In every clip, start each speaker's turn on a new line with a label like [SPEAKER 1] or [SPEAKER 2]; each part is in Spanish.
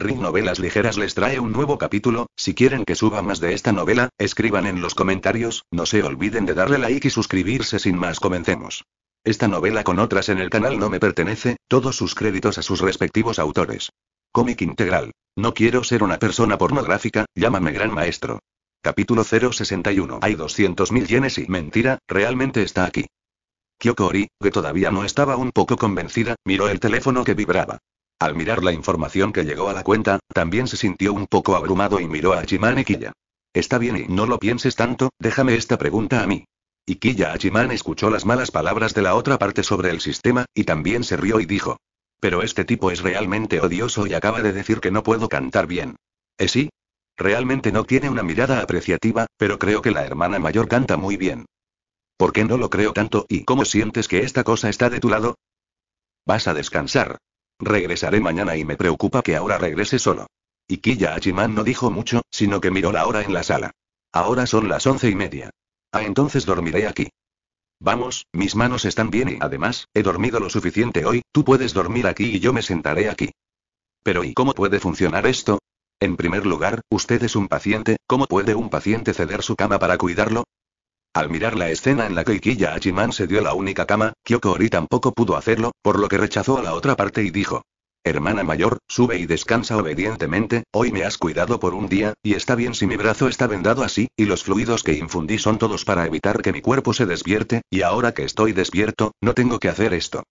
[SPEAKER 1] Ring Novelas Ligeras les trae un nuevo capítulo, si quieren que suba más de esta novela, escriban en los comentarios, no se olviden de darle like y suscribirse sin más comencemos. Esta novela con otras en el canal no me pertenece, todos sus créditos a sus respectivos autores. Cómic integral. No quiero ser una persona pornográfica, llámame gran maestro. Capítulo 061. Hay 200.000 yenes y mentira, realmente está aquí. Kyoko que todavía no estaba un poco convencida, miró el teléfono que vibraba. Al mirar la información que llegó a la cuenta, también se sintió un poco abrumado y miró a y Killa. Está bien y no lo pienses tanto, déjame esta pregunta a mí. Y Killa Achiman escuchó las malas palabras de la otra parte sobre el sistema, y también se rió y dijo. Pero este tipo es realmente odioso y acaba de decir que no puedo cantar bien. ¿Es ¿Eh, sí? Realmente no tiene una mirada apreciativa, pero creo que la hermana mayor canta muy bien. ¿Por qué no lo creo tanto y cómo sientes que esta cosa está de tu lado? Vas a descansar, Regresaré mañana y me preocupa que ahora regrese solo. Ikiya Hachiman no dijo mucho, sino que miró la hora en la sala. Ahora son las once y media. Ah, entonces dormiré aquí. Vamos, mis manos están bien y además, he dormido lo suficiente hoy, tú puedes dormir aquí y yo me sentaré aquí. Pero ¿y cómo puede funcionar esto? En primer lugar, usted es un paciente, ¿cómo puede un paciente ceder su cama para cuidarlo? Al mirar la escena en la que Ikiya Hachiman se dio la única cama, Kyoko Ori tampoco pudo hacerlo, por lo que rechazó a la otra parte y dijo. Hermana mayor, sube y descansa obedientemente, hoy me has cuidado por un día, y está bien si mi brazo está vendado así, y los fluidos que infundí son todos para evitar que mi cuerpo se despierte, y ahora que estoy despierto, no tengo que hacer esto.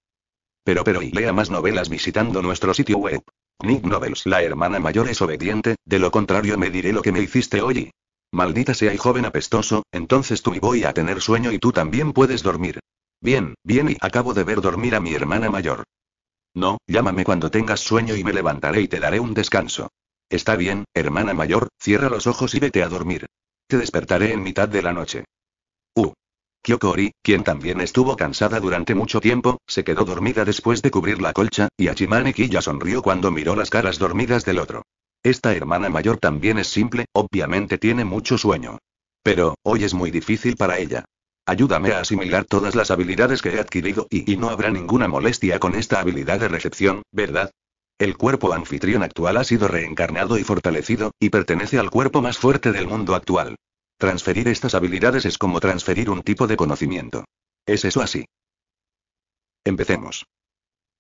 [SPEAKER 1] Pero pero y lea más novelas visitando nuestro sitio web. Nick Novels La hermana mayor es obediente, de lo contrario me diré lo que me hiciste hoy. Maldita sea y joven apestoso, entonces tú y voy a tener sueño y tú también puedes dormir. Bien, bien y acabo de ver dormir a mi hermana mayor. No, llámame cuando tengas sueño y me levantaré y te daré un descanso. Está bien, hermana mayor, cierra los ojos y vete a dormir. Te despertaré en mitad de la noche. Uh. Kyokori, quien también estuvo cansada durante mucho tiempo, se quedó dormida después de cubrir la colcha, y Achimaneki ya sonrió cuando miró las caras dormidas del otro. Esta hermana mayor también es simple, obviamente tiene mucho sueño. Pero, hoy es muy difícil para ella. Ayúdame a asimilar todas las habilidades que he adquirido y, no habrá ninguna molestia con esta habilidad de recepción, ¿verdad? El cuerpo anfitrión actual ha sido reencarnado y fortalecido, y pertenece al cuerpo más fuerte del mundo actual. Transferir estas habilidades es como transferir un tipo de conocimiento. ¿Es eso así? Empecemos.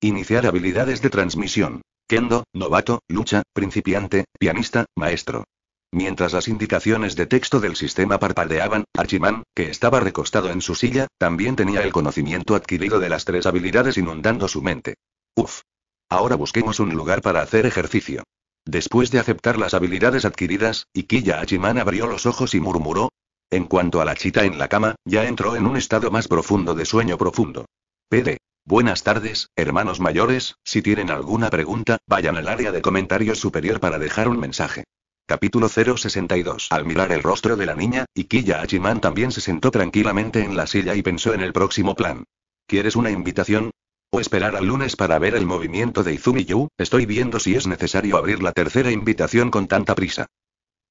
[SPEAKER 1] Iniciar habilidades de transmisión. Kendo, novato, lucha, principiante, pianista, maestro. Mientras las indicaciones de texto del sistema parpadeaban, Archimán, que estaba recostado en su silla, también tenía el conocimiento adquirido de las tres habilidades inundando su mente. Uf. Ahora busquemos un lugar para hacer ejercicio. Después de aceptar las habilidades adquiridas, Ikiya Achiman abrió los ojos y murmuró. En cuanto a la chita en la cama, ya entró en un estado más profundo de sueño profundo. PD. Buenas tardes, hermanos mayores, si tienen alguna pregunta, vayan al área de comentarios superior para dejar un mensaje. Capítulo 062 Al mirar el rostro de la niña, Ikiya Hachiman también se sentó tranquilamente en la silla y pensó en el próximo plan. ¿Quieres una invitación? ¿O esperar al lunes para ver el movimiento de Izumi Yu? Estoy viendo si es necesario abrir la tercera invitación con tanta prisa.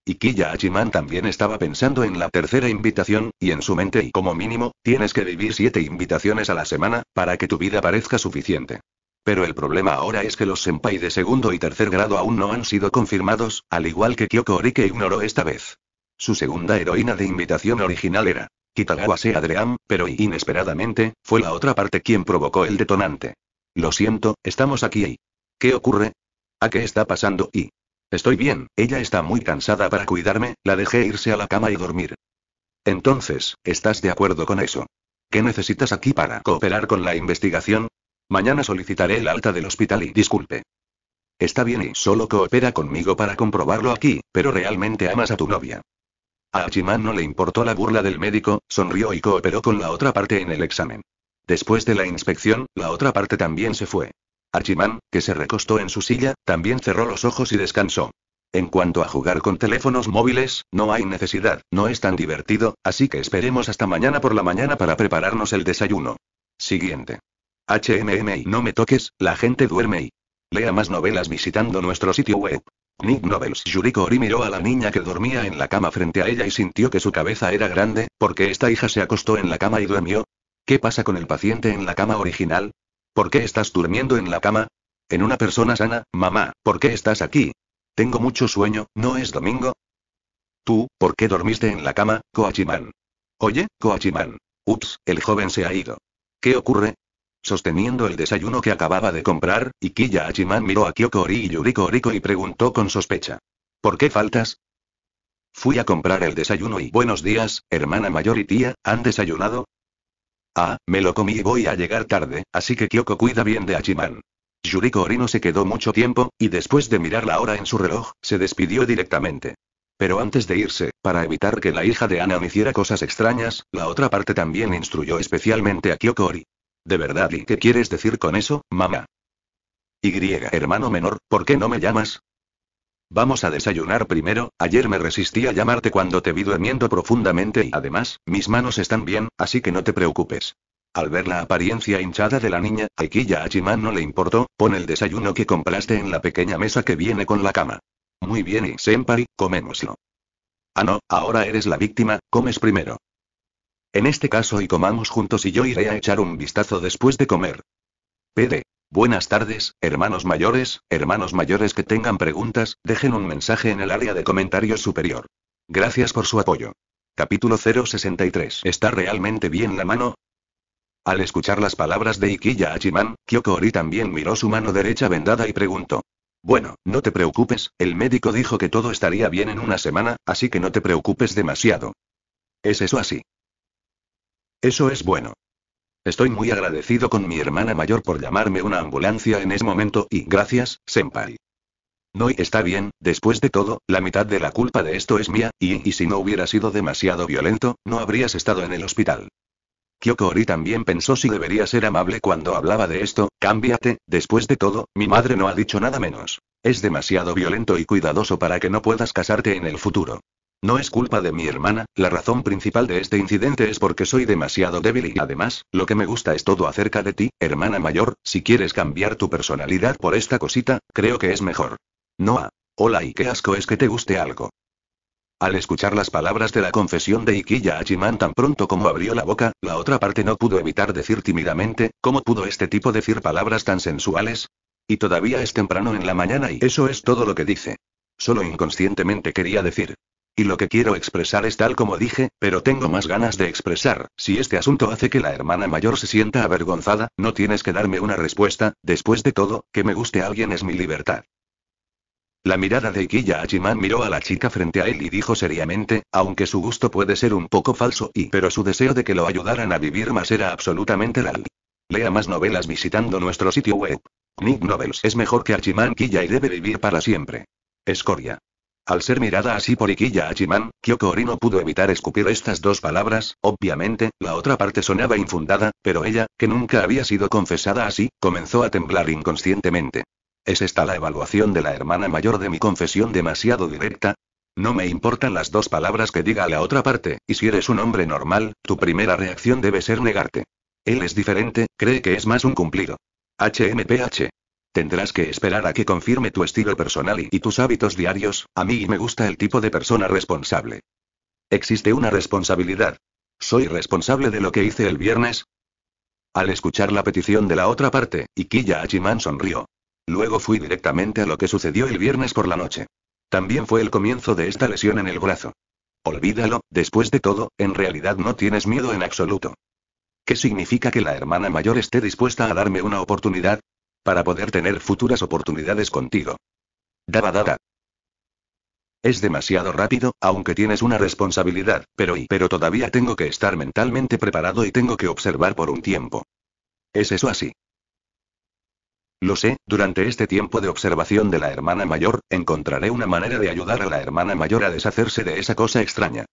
[SPEAKER 1] Y Achiman también estaba pensando en la tercera invitación, y en su mente y como mínimo, tienes que vivir siete invitaciones a la semana, para que tu vida parezca suficiente. Pero el problema ahora es que los senpai de segundo y tercer grado aún no han sido confirmados, al igual que Kyoko Orike ignoró esta vez. Su segunda heroína de invitación original era Kitagawa Sea pero inesperadamente, fue la otra parte quien provocó el detonante. Lo siento, estamos aquí. y... ¿Qué ocurre? ¿A qué está pasando y? Estoy bien, ella está muy cansada para cuidarme, la dejé irse a la cama y dormir. Entonces, ¿estás de acuerdo con eso? ¿Qué necesitas aquí para cooperar con la investigación? Mañana solicitaré el alta del hospital y disculpe. Está bien y solo coopera conmigo para comprobarlo aquí, pero realmente amas a tu novia. A Achiman no le importó la burla del médico, sonrió y cooperó con la otra parte en el examen. Después de la inspección, la otra parte también se fue. Archimán, que se recostó en su silla, también cerró los ojos y descansó. En cuanto a jugar con teléfonos móviles, no hay necesidad, no es tan divertido, así que esperemos hasta mañana por la mañana para prepararnos el desayuno. Siguiente. H.M.M.I. no me toques, la gente duerme y... Lea más novelas visitando nuestro sitio web. Nick Novels Yuriko Ori miró a la niña que dormía en la cama frente a ella y sintió que su cabeza era grande, porque esta hija se acostó en la cama y durmió. ¿Qué pasa con el paciente en la cama original? ¿Por qué estás durmiendo en la cama? En una persona sana, mamá, ¿por qué estás aquí? Tengo mucho sueño, ¿no es domingo? Tú, ¿por qué dormiste en la cama, Koachiman? Oye, Koachiman. Ups, el joven se ha ido. ¿Qué ocurre? Sosteniendo el desayuno que acababa de comprar, Ikiya Hachiman miró a Kyoko y Yuriko Oriko y preguntó con sospecha. ¿Por qué faltas? Fui a comprar el desayuno y buenos días, hermana mayor y tía, ¿han desayunado? Ah, me lo comí y voy a llegar tarde, así que Kyoko cuida bien de Achiman. Yuriko no se quedó mucho tiempo, y después de mirar la hora en su reloj, se despidió directamente. Pero antes de irse, para evitar que la hija de Ana hiciera cosas extrañas, la otra parte también instruyó especialmente a Kyoko Ori. ¿De verdad y qué quieres decir con eso, mamá? Y, hermano menor, ¿por qué no me llamas? Vamos a desayunar primero, ayer me resistí a llamarte cuando te vi durmiendo profundamente y además, mis manos están bien, así que no te preocupes. Al ver la apariencia hinchada de la niña, Aikiya a no le importó, pon el desayuno que compraste en la pequeña mesa que viene con la cama. Muy bien y senpai, comémoslo. Ah no, ahora eres la víctima, comes primero. En este caso y comamos juntos y yo iré a echar un vistazo después de comer. PD. Buenas tardes, hermanos mayores, hermanos mayores que tengan preguntas, dejen un mensaje en el área de comentarios superior. Gracias por su apoyo. Capítulo 063. ¿Está realmente bien la mano? Al escuchar las palabras de Ikiya Hachiman, Kyoko Ori también miró su mano derecha vendada y preguntó. Bueno, no te preocupes, el médico dijo que todo estaría bien en una semana, así que no te preocupes demasiado. ¿Es eso así? Eso es bueno. Estoy muy agradecido con mi hermana mayor por llamarme una ambulancia en ese momento y gracias, senpai. No está bien, después de todo, la mitad de la culpa de esto es mía, y, y si no hubiera sido demasiado violento, no habrías estado en el hospital. Kyoko también pensó si debería ser amable cuando hablaba de esto, cámbiate, después de todo, mi madre no ha dicho nada menos. Es demasiado violento y cuidadoso para que no puedas casarte en el futuro. No es culpa de mi hermana, la razón principal de este incidente es porque soy demasiado débil y además, lo que me gusta es todo acerca de ti, hermana mayor, si quieres cambiar tu personalidad por esta cosita, creo que es mejor. Noah. Hola y qué asco es que te guste algo. Al escuchar las palabras de la confesión de Ikiya Hachiman tan pronto como abrió la boca, la otra parte no pudo evitar decir tímidamente, ¿cómo pudo este tipo decir palabras tan sensuales? Y todavía es temprano en la mañana y eso es todo lo que dice. Solo inconscientemente quería decir, y lo que quiero expresar es tal como dije, pero tengo más ganas de expresar. Si este asunto hace que la hermana mayor se sienta avergonzada, no tienes que darme una respuesta, después de todo, que me guste alguien es mi libertad. La mirada de Kiya Achiman miró a la chica frente a él y dijo seriamente, aunque su gusto puede ser un poco falso y pero su deseo de que lo ayudaran a vivir más era absolutamente real. Lea más novelas visitando nuestro sitio web. Nick Novels es mejor que Achiman Killa y debe vivir para siempre. Escoria. Al ser mirada así por Ikiya Hachiman, Kyoko Ori no pudo evitar escupir estas dos palabras, obviamente, la otra parte sonaba infundada, pero ella, que nunca había sido confesada así, comenzó a temblar inconscientemente. ¿Es esta la evaluación de la hermana mayor de mi confesión demasiado directa? No me importan las dos palabras que diga la otra parte, y si eres un hombre normal, tu primera reacción debe ser negarte. Él es diferente, cree que es más un cumplido. HMPH. Tendrás que esperar a que confirme tu estilo personal y, tus hábitos diarios, a mí me gusta el tipo de persona responsable. Existe una responsabilidad. ¿Soy responsable de lo que hice el viernes? Al escuchar la petición de la otra parte, Ikiya Achiman sonrió. Luego fui directamente a lo que sucedió el viernes por la noche. También fue el comienzo de esta lesión en el brazo. Olvídalo, después de todo, en realidad no tienes miedo en absoluto. ¿Qué significa que la hermana mayor esté dispuesta a darme una oportunidad? para poder tener futuras oportunidades contigo. Dada, dada. Es demasiado rápido, aunque tienes una responsabilidad, pero y pero todavía tengo que estar mentalmente preparado y tengo que observar por un tiempo. ¿Es eso así? Lo sé, durante este tiempo de observación de la hermana mayor, encontraré una manera de ayudar a la hermana mayor a deshacerse de esa cosa extraña.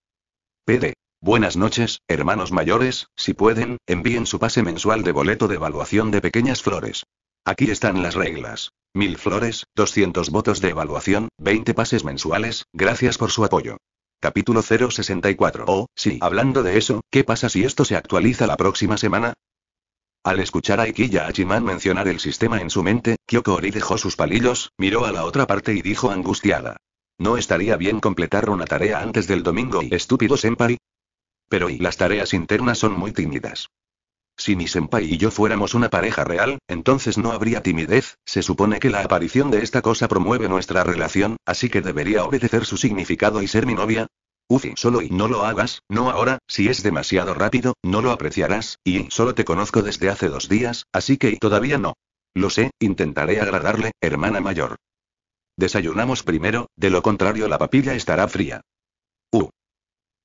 [SPEAKER 1] PD. Buenas noches, hermanos mayores, si pueden, envíen su pase mensual de boleto de evaluación de pequeñas flores. Aquí están las reglas. Mil flores, 200 votos de evaluación, 20 pases mensuales, gracias por su apoyo. Capítulo 064. Oh, sí, hablando de eso, ¿qué pasa si esto se actualiza la próxima semana? Al escuchar a Ikiya Hachiman mencionar el sistema en su mente, Kyoko Ori dejó sus palillos, miró a la otra parte y dijo angustiada. ¿No estaría bien completar una tarea antes del domingo y estúpido senpai? Pero y las tareas internas son muy tímidas. Si mi senpai y yo fuéramos una pareja real, entonces no habría timidez, se supone que la aparición de esta cosa promueve nuestra relación, así que debería obedecer su significado y ser mi novia. Uzi, solo y no lo hagas, no ahora, si es demasiado rápido, no lo apreciarás, y solo te conozco desde hace dos días, así que todavía no. Lo sé, intentaré agradarle, hermana mayor. Desayunamos primero, de lo contrario la papilla estará fría.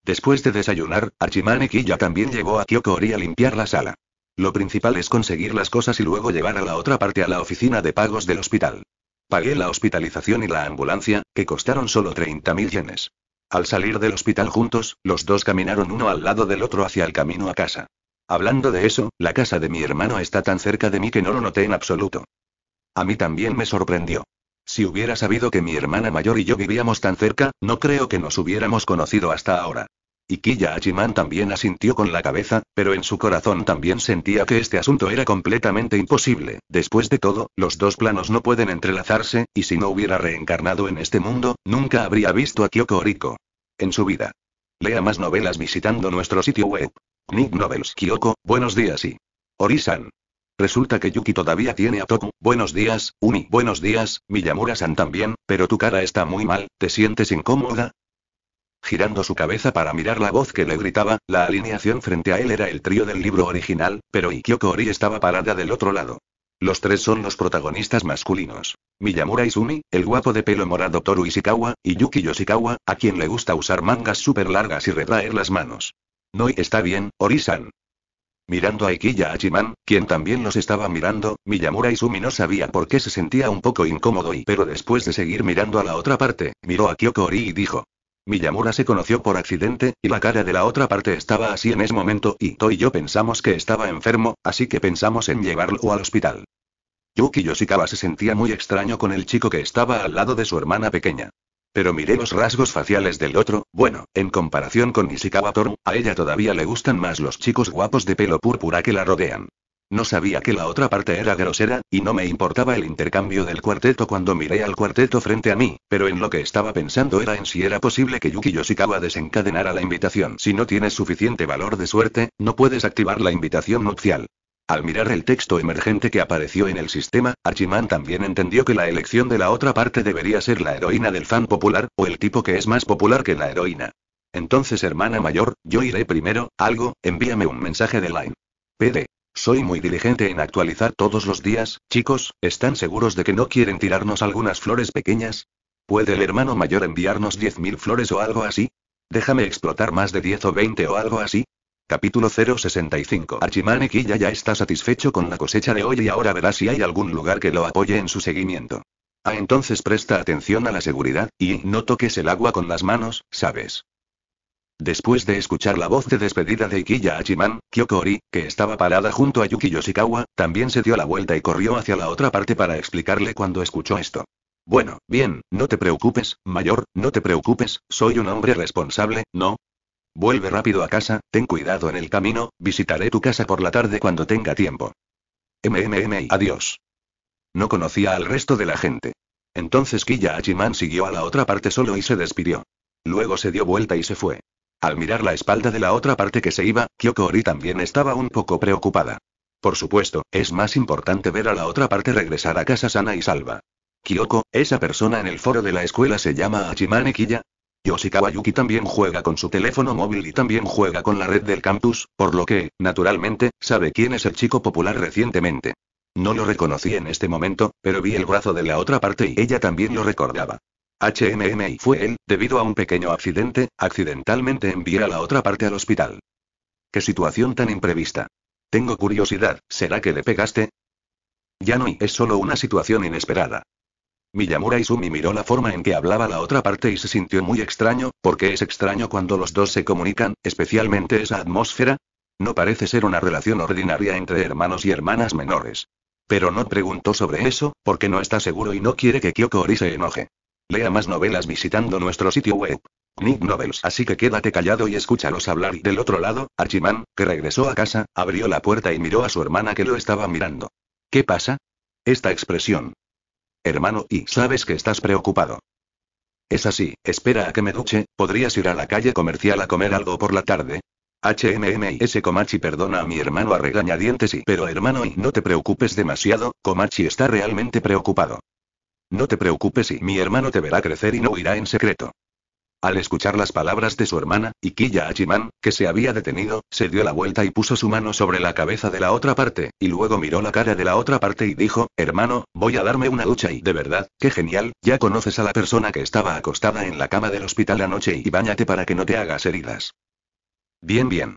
[SPEAKER 1] Después de desayunar, Archimaneki ya también llegó a Kyoko a limpiar la sala. Lo principal es conseguir las cosas y luego llevar a la otra parte a la oficina de pagos del hospital. Pagué la hospitalización y la ambulancia, que costaron solo 30.000 yenes. Al salir del hospital juntos, los dos caminaron uno al lado del otro hacia el camino a casa. Hablando de eso, la casa de mi hermano está tan cerca de mí que no lo noté en absoluto. A mí también me sorprendió. Si hubiera sabido que mi hermana mayor y yo vivíamos tan cerca, no creo que nos hubiéramos conocido hasta ahora. Y Achiman también asintió con la cabeza, pero en su corazón también sentía que este asunto era completamente imposible. Después de todo, los dos planos no pueden entrelazarse, y si no hubiera reencarnado en este mundo, nunca habría visto a Kyoko Oriko. En su vida. Lea más novelas visitando nuestro sitio web. Nick Novels Kyoko, buenos días y... Orisan. Resulta que Yuki todavía tiene a Toku. Buenos días, Umi, Buenos días, Miyamura-san también, pero tu cara está muy mal, ¿te sientes incómoda? Girando su cabeza para mirar la voz que le gritaba, la alineación frente a él era el trío del libro original, pero Ikkyoko Ori estaba parada del otro lado. Los tres son los protagonistas masculinos. Miyamura Izumi, el guapo de pelo morado Toru Ishikawa, y Yuki Yoshikawa, a quien le gusta usar mangas súper largas y retraer las manos. Noi está bien, Ori-san. Mirando a Ikiya Hachiman, quien también los estaba mirando, Miyamura Izumi no sabía por qué se sentía un poco incómodo y pero después de seguir mirando a la otra parte, miró a Kyoko y dijo. Miyamura se conoció por accidente, y la cara de la otra parte estaba así en ese momento y To y yo pensamos que estaba enfermo, así que pensamos en llevarlo al hospital. Yuki Yoshikawa se sentía muy extraño con el chico que estaba al lado de su hermana pequeña. Pero miré los rasgos faciales del otro, bueno, en comparación con Ishikawa Toru, a ella todavía le gustan más los chicos guapos de pelo púrpura que la rodean. No sabía que la otra parte era grosera, y no me importaba el intercambio del cuarteto cuando miré al cuarteto frente a mí, pero en lo que estaba pensando era en si era posible que Yuki Yoshikawa desencadenara la invitación. Si no tienes suficiente valor de suerte, no puedes activar la invitación nupcial. Al mirar el texto emergente que apareció en el sistema, Archiman también entendió que la elección de la otra parte debería ser la heroína del fan popular, o el tipo que es más popular que la heroína. Entonces, hermana mayor, yo iré primero, algo, envíame un mensaje de line. PD. Soy muy diligente en actualizar todos los días, chicos, ¿están seguros de que no quieren tirarnos algunas flores pequeñas? ¿Puede el hermano mayor enviarnos 10.000 flores o algo así? Déjame explotar más de 10 o 20 o algo así. Capítulo 065 Archimane Killa ya está satisfecho con la cosecha de hoy y ahora verá si hay algún lugar que lo apoye en su seguimiento. Ah, entonces presta atención a la seguridad, y no toques el agua con las manos, ¿sabes? Después de escuchar la voz de despedida de Ikiya Achiman, Kyokori, que estaba parada junto a Yuki Yoshikawa, también se dio la vuelta y corrió hacia la otra parte para explicarle cuando escuchó esto. Bueno, bien, no te preocupes, mayor, no te preocupes, soy un hombre responsable, no, Vuelve rápido a casa, ten cuidado en el camino, visitaré tu casa por la tarde cuando tenga tiempo. MMM adiós. No conocía al resto de la gente. Entonces Kiya Achiman siguió a la otra parte solo y se despidió. Luego se dio vuelta y se fue. Al mirar la espalda de la otra parte que se iba, Kyoko Ori también estaba un poco preocupada. Por supuesto, es más importante ver a la otra parte regresar a casa sana y salva. Kyoko, esa persona en el foro de la escuela se llama Achimane Kiya. Yoshi Yuki también juega con su teléfono móvil y también juega con la red del campus, por lo que, naturalmente, sabe quién es el chico popular recientemente. No lo reconocí en este momento, pero vi el brazo de la otra parte y ella también lo recordaba. y fue él, debido a un pequeño accidente, accidentalmente envié a la otra parte al hospital. Qué situación tan imprevista. Tengo curiosidad, ¿será que le pegaste? Ya no, es solo una situación inesperada. Miyamura Sumi miró la forma en que hablaba la otra parte y se sintió muy extraño, porque es extraño cuando los dos se comunican, especialmente esa atmósfera. No parece ser una relación ordinaria entre hermanos y hermanas menores. Pero no preguntó sobre eso, porque no está seguro y no quiere que Kyoko Ori se enoje. Lea más novelas visitando nuestro sitio web. Nick Novels. Así que quédate callado y escúchalos hablar. Y del otro lado, Archiman, que regresó a casa, abrió la puerta y miró a su hermana que lo estaba mirando. ¿Qué pasa? Esta expresión hermano, y sabes que estás preocupado. Es así, espera a que me duche, ¿podrías ir a la calle comercial a comer algo por la tarde? ese Comachi perdona a mi hermano a regañadientes y pero hermano y no te preocupes demasiado, Comachi está realmente preocupado. No te preocupes y mi hermano te verá crecer y no irá en secreto. Al escuchar las palabras de su hermana, Ikiya Hachiman, que se había detenido, se dio la vuelta y puso su mano sobre la cabeza de la otra parte, y luego miró la cara de la otra parte y dijo, hermano, voy a darme una ducha y de verdad, qué genial, ya conoces a la persona que estaba acostada en la cama del hospital anoche y báñate para que no te hagas heridas. Bien, bien.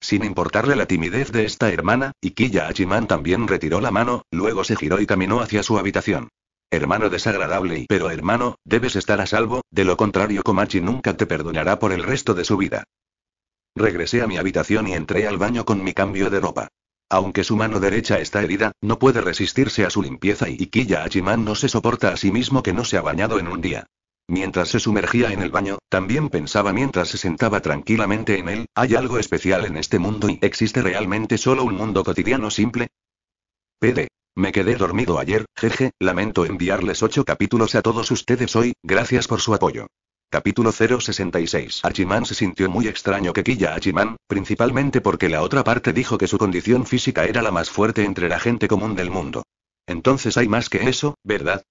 [SPEAKER 1] Sin importarle la timidez de esta hermana, Ikiya Hachiman también retiró la mano, luego se giró y caminó hacia su habitación. Hermano desagradable y pero hermano, debes estar a salvo, de lo contrario Komachi nunca te perdonará por el resto de su vida. Regresé a mi habitación y entré al baño con mi cambio de ropa. Aunque su mano derecha está herida, no puede resistirse a su limpieza y Ikiya Hachiman no se soporta a sí mismo que no se ha bañado en un día. Mientras se sumergía en el baño, también pensaba mientras se sentaba tranquilamente en él, ¿hay algo especial en este mundo y existe realmente solo un mundo cotidiano simple? P.D. Me quedé dormido ayer, jeje, lamento enviarles ocho capítulos a todos ustedes hoy, gracias por su apoyo. Capítulo 066 Achiman se sintió muy extraño que quilla Hachiman, principalmente porque la otra parte dijo que su condición física era la más fuerte entre la gente común del mundo. Entonces hay más que eso, ¿verdad?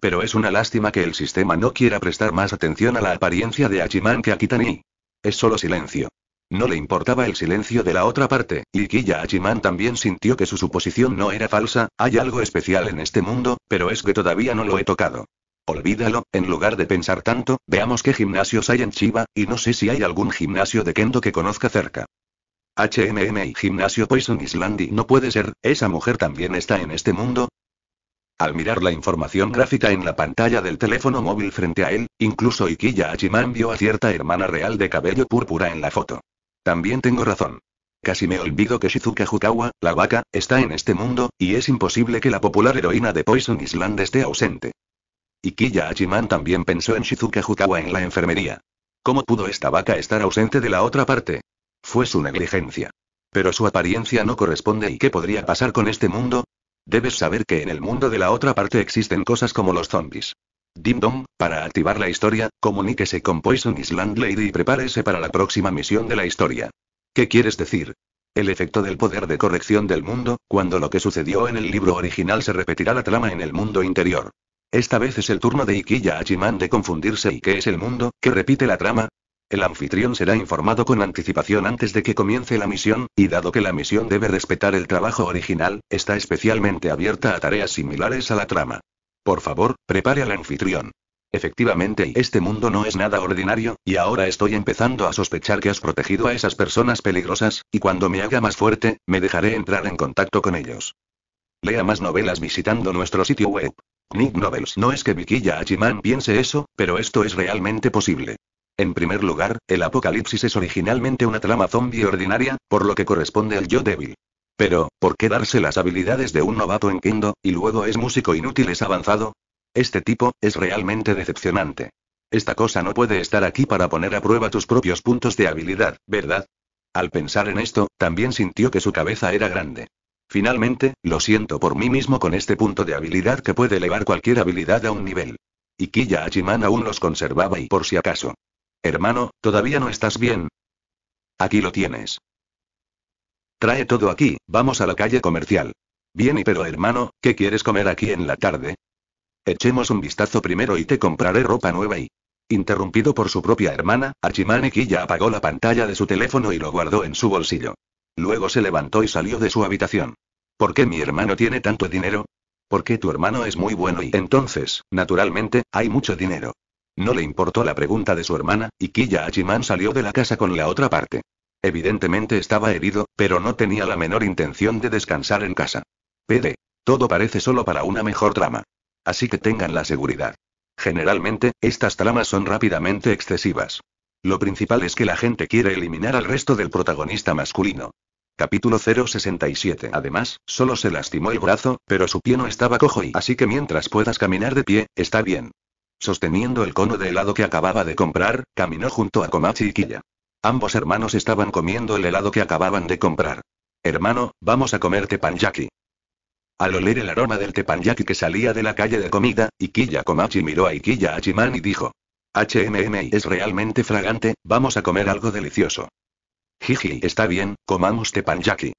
[SPEAKER 1] Pero es una lástima que el sistema no quiera prestar más atención a la apariencia de Achiman que a Kitani. Es solo silencio. No le importaba el silencio de la otra parte, y Kiya también sintió que su suposición no era falsa, hay algo especial en este mundo, pero es que todavía no lo he tocado. Olvídalo, en lugar de pensar tanto, veamos qué gimnasios hay en Chiba, y no sé si hay algún gimnasio de Kendo que conozca cerca. HMM y Gimnasio Poison Islandi no puede ser, esa mujer también está en este mundo, al mirar la información gráfica en la pantalla del teléfono móvil frente a él, incluso Ikiya Achiman vio a cierta hermana real de cabello púrpura en la foto. También tengo razón. Casi me olvido que Shizuka Jukawa, la vaca, está en este mundo, y es imposible que la popular heroína de Poison Island esté ausente. Y Kiya Hachiman también pensó en Shizuka Hukawa en la enfermería. ¿Cómo pudo esta vaca estar ausente de la otra parte? Fue su negligencia. Pero su apariencia no corresponde y ¿qué podría pasar con este mundo? Debes saber que en el mundo de la otra parte existen cosas como los zombies. Dim Dom, para activar la historia, comuníquese con Poison Island Lady y prepárese para la próxima misión de la historia. ¿Qué quieres decir? El efecto del poder de corrección del mundo, cuando lo que sucedió en el libro original se repetirá la trama en el mundo interior. Esta vez es el turno de Ikiya Achiman de confundirse y qué es el mundo, que repite la trama. El anfitrión será informado con anticipación antes de que comience la misión, y dado que la misión debe respetar el trabajo original, está especialmente abierta a tareas similares a la trama. Por favor, prepare al anfitrión. Efectivamente, este mundo no es nada ordinario, y ahora estoy empezando a sospechar que has protegido a esas personas peligrosas, y cuando me haga más fuerte, me dejaré entrar en contacto con ellos. Lea más novelas visitando nuestro sitio web. Nick Novels. No es que Viquilla Achiman piense eso, pero esto es realmente posible. En primer lugar, el apocalipsis es originalmente una trama zombie ordinaria, por lo que corresponde al yo débil. Pero, ¿por qué darse las habilidades de un novato en Kendo, y luego es músico inútil es avanzado? Este tipo, es realmente decepcionante. Esta cosa no puede estar aquí para poner a prueba tus propios puntos de habilidad, ¿verdad? Al pensar en esto, también sintió que su cabeza era grande. Finalmente, lo siento por mí mismo con este punto de habilidad que puede elevar cualquier habilidad a un nivel. Y Killa Hachiman aún los conservaba y por si acaso. Hermano, todavía no estás bien. Aquí lo tienes. Trae todo aquí, vamos a la calle comercial. Bien y pero hermano, ¿qué quieres comer aquí en la tarde? Echemos un vistazo primero y te compraré ropa nueva y... Interrumpido por su propia hermana, Archimane Killa apagó la pantalla de su teléfono y lo guardó en su bolsillo. Luego se levantó y salió de su habitación. ¿Por qué mi hermano tiene tanto dinero? Porque tu hermano es muy bueno y entonces, naturalmente, hay mucho dinero. No le importó la pregunta de su hermana, y Killa Achiman salió de la casa con la otra parte. Evidentemente estaba herido, pero no tenía la menor intención de descansar en casa. PD. Todo parece solo para una mejor trama. Así que tengan la seguridad. Generalmente, estas tramas son rápidamente excesivas. Lo principal es que la gente quiere eliminar al resto del protagonista masculino. Capítulo 067. Además, solo se lastimó el brazo, pero su pie no estaba cojo y así que mientras puedas caminar de pie, está bien. Sosteniendo el cono de helado que acababa de comprar, caminó junto a Komachi y Killa. Ambos hermanos estaban comiendo el helado que acababan de comprar. Hermano, vamos a comer tepanyaki. Al oler el aroma del tepanyaki que salía de la calle de comida, Ikiya Komachi miró a Ikiya Hachiman y dijo. HMM es realmente fragante, vamos a comer algo delicioso. Jiji, está bien, comamos tepanyaki.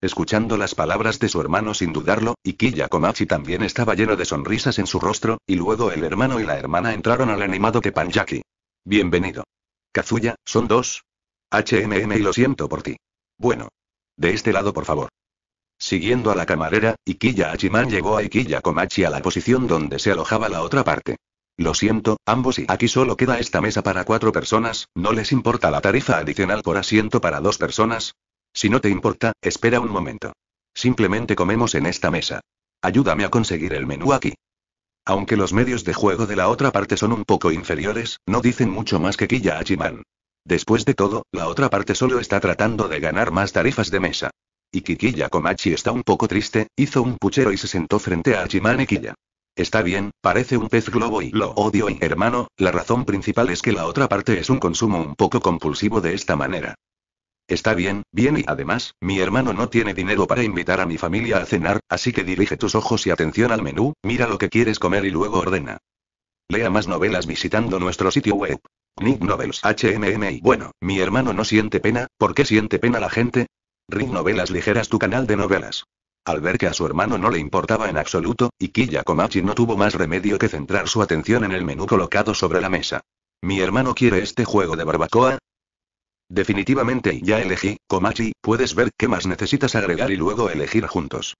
[SPEAKER 1] Escuchando las palabras de su hermano sin dudarlo, Ikiya Komachi también estaba lleno de sonrisas en su rostro, y luego el hermano y la hermana entraron al animado tepanyaki. Bienvenido. Kazuya, son dos. HMM y lo siento por ti. Bueno. De este lado, por favor. Siguiendo a la camarera, Ikiya Hachiman llegó a Ikiya Komachi a la posición donde se alojaba la otra parte. Lo siento, ambos y aquí solo queda esta mesa para cuatro personas, ¿no les importa la tarifa adicional por asiento para dos personas? Si no te importa, espera un momento. Simplemente comemos en esta mesa. Ayúdame a conseguir el menú aquí. Aunque los medios de juego de la otra parte son un poco inferiores, no dicen mucho más que Killa Achiman. Después de todo, la otra parte solo está tratando de ganar más tarifas de mesa. Y Kikilla Komachi está un poco triste, hizo un puchero y se sentó frente a y Killa. Está bien, parece un pez globo y lo odio y hermano, la razón principal es que la otra parte es un consumo un poco compulsivo de esta manera. Está bien, bien y además, mi hermano no tiene dinero para invitar a mi familia a cenar, así que dirige tus ojos y atención al menú, mira lo que quieres comer y luego ordena. Lea más novelas visitando nuestro sitio web. Nick Novels HMM y bueno, mi hermano no siente pena, ¿por qué siente pena la gente? Rick Novelas Ligeras tu canal de novelas. Al ver que a su hermano no le importaba en absoluto, Ikiya Komachi no tuvo más remedio que centrar su atención en el menú colocado sobre la mesa. Mi hermano quiere este juego de barbacoa, Definitivamente ya elegí, Komachi, puedes ver qué más necesitas agregar y luego elegir juntos.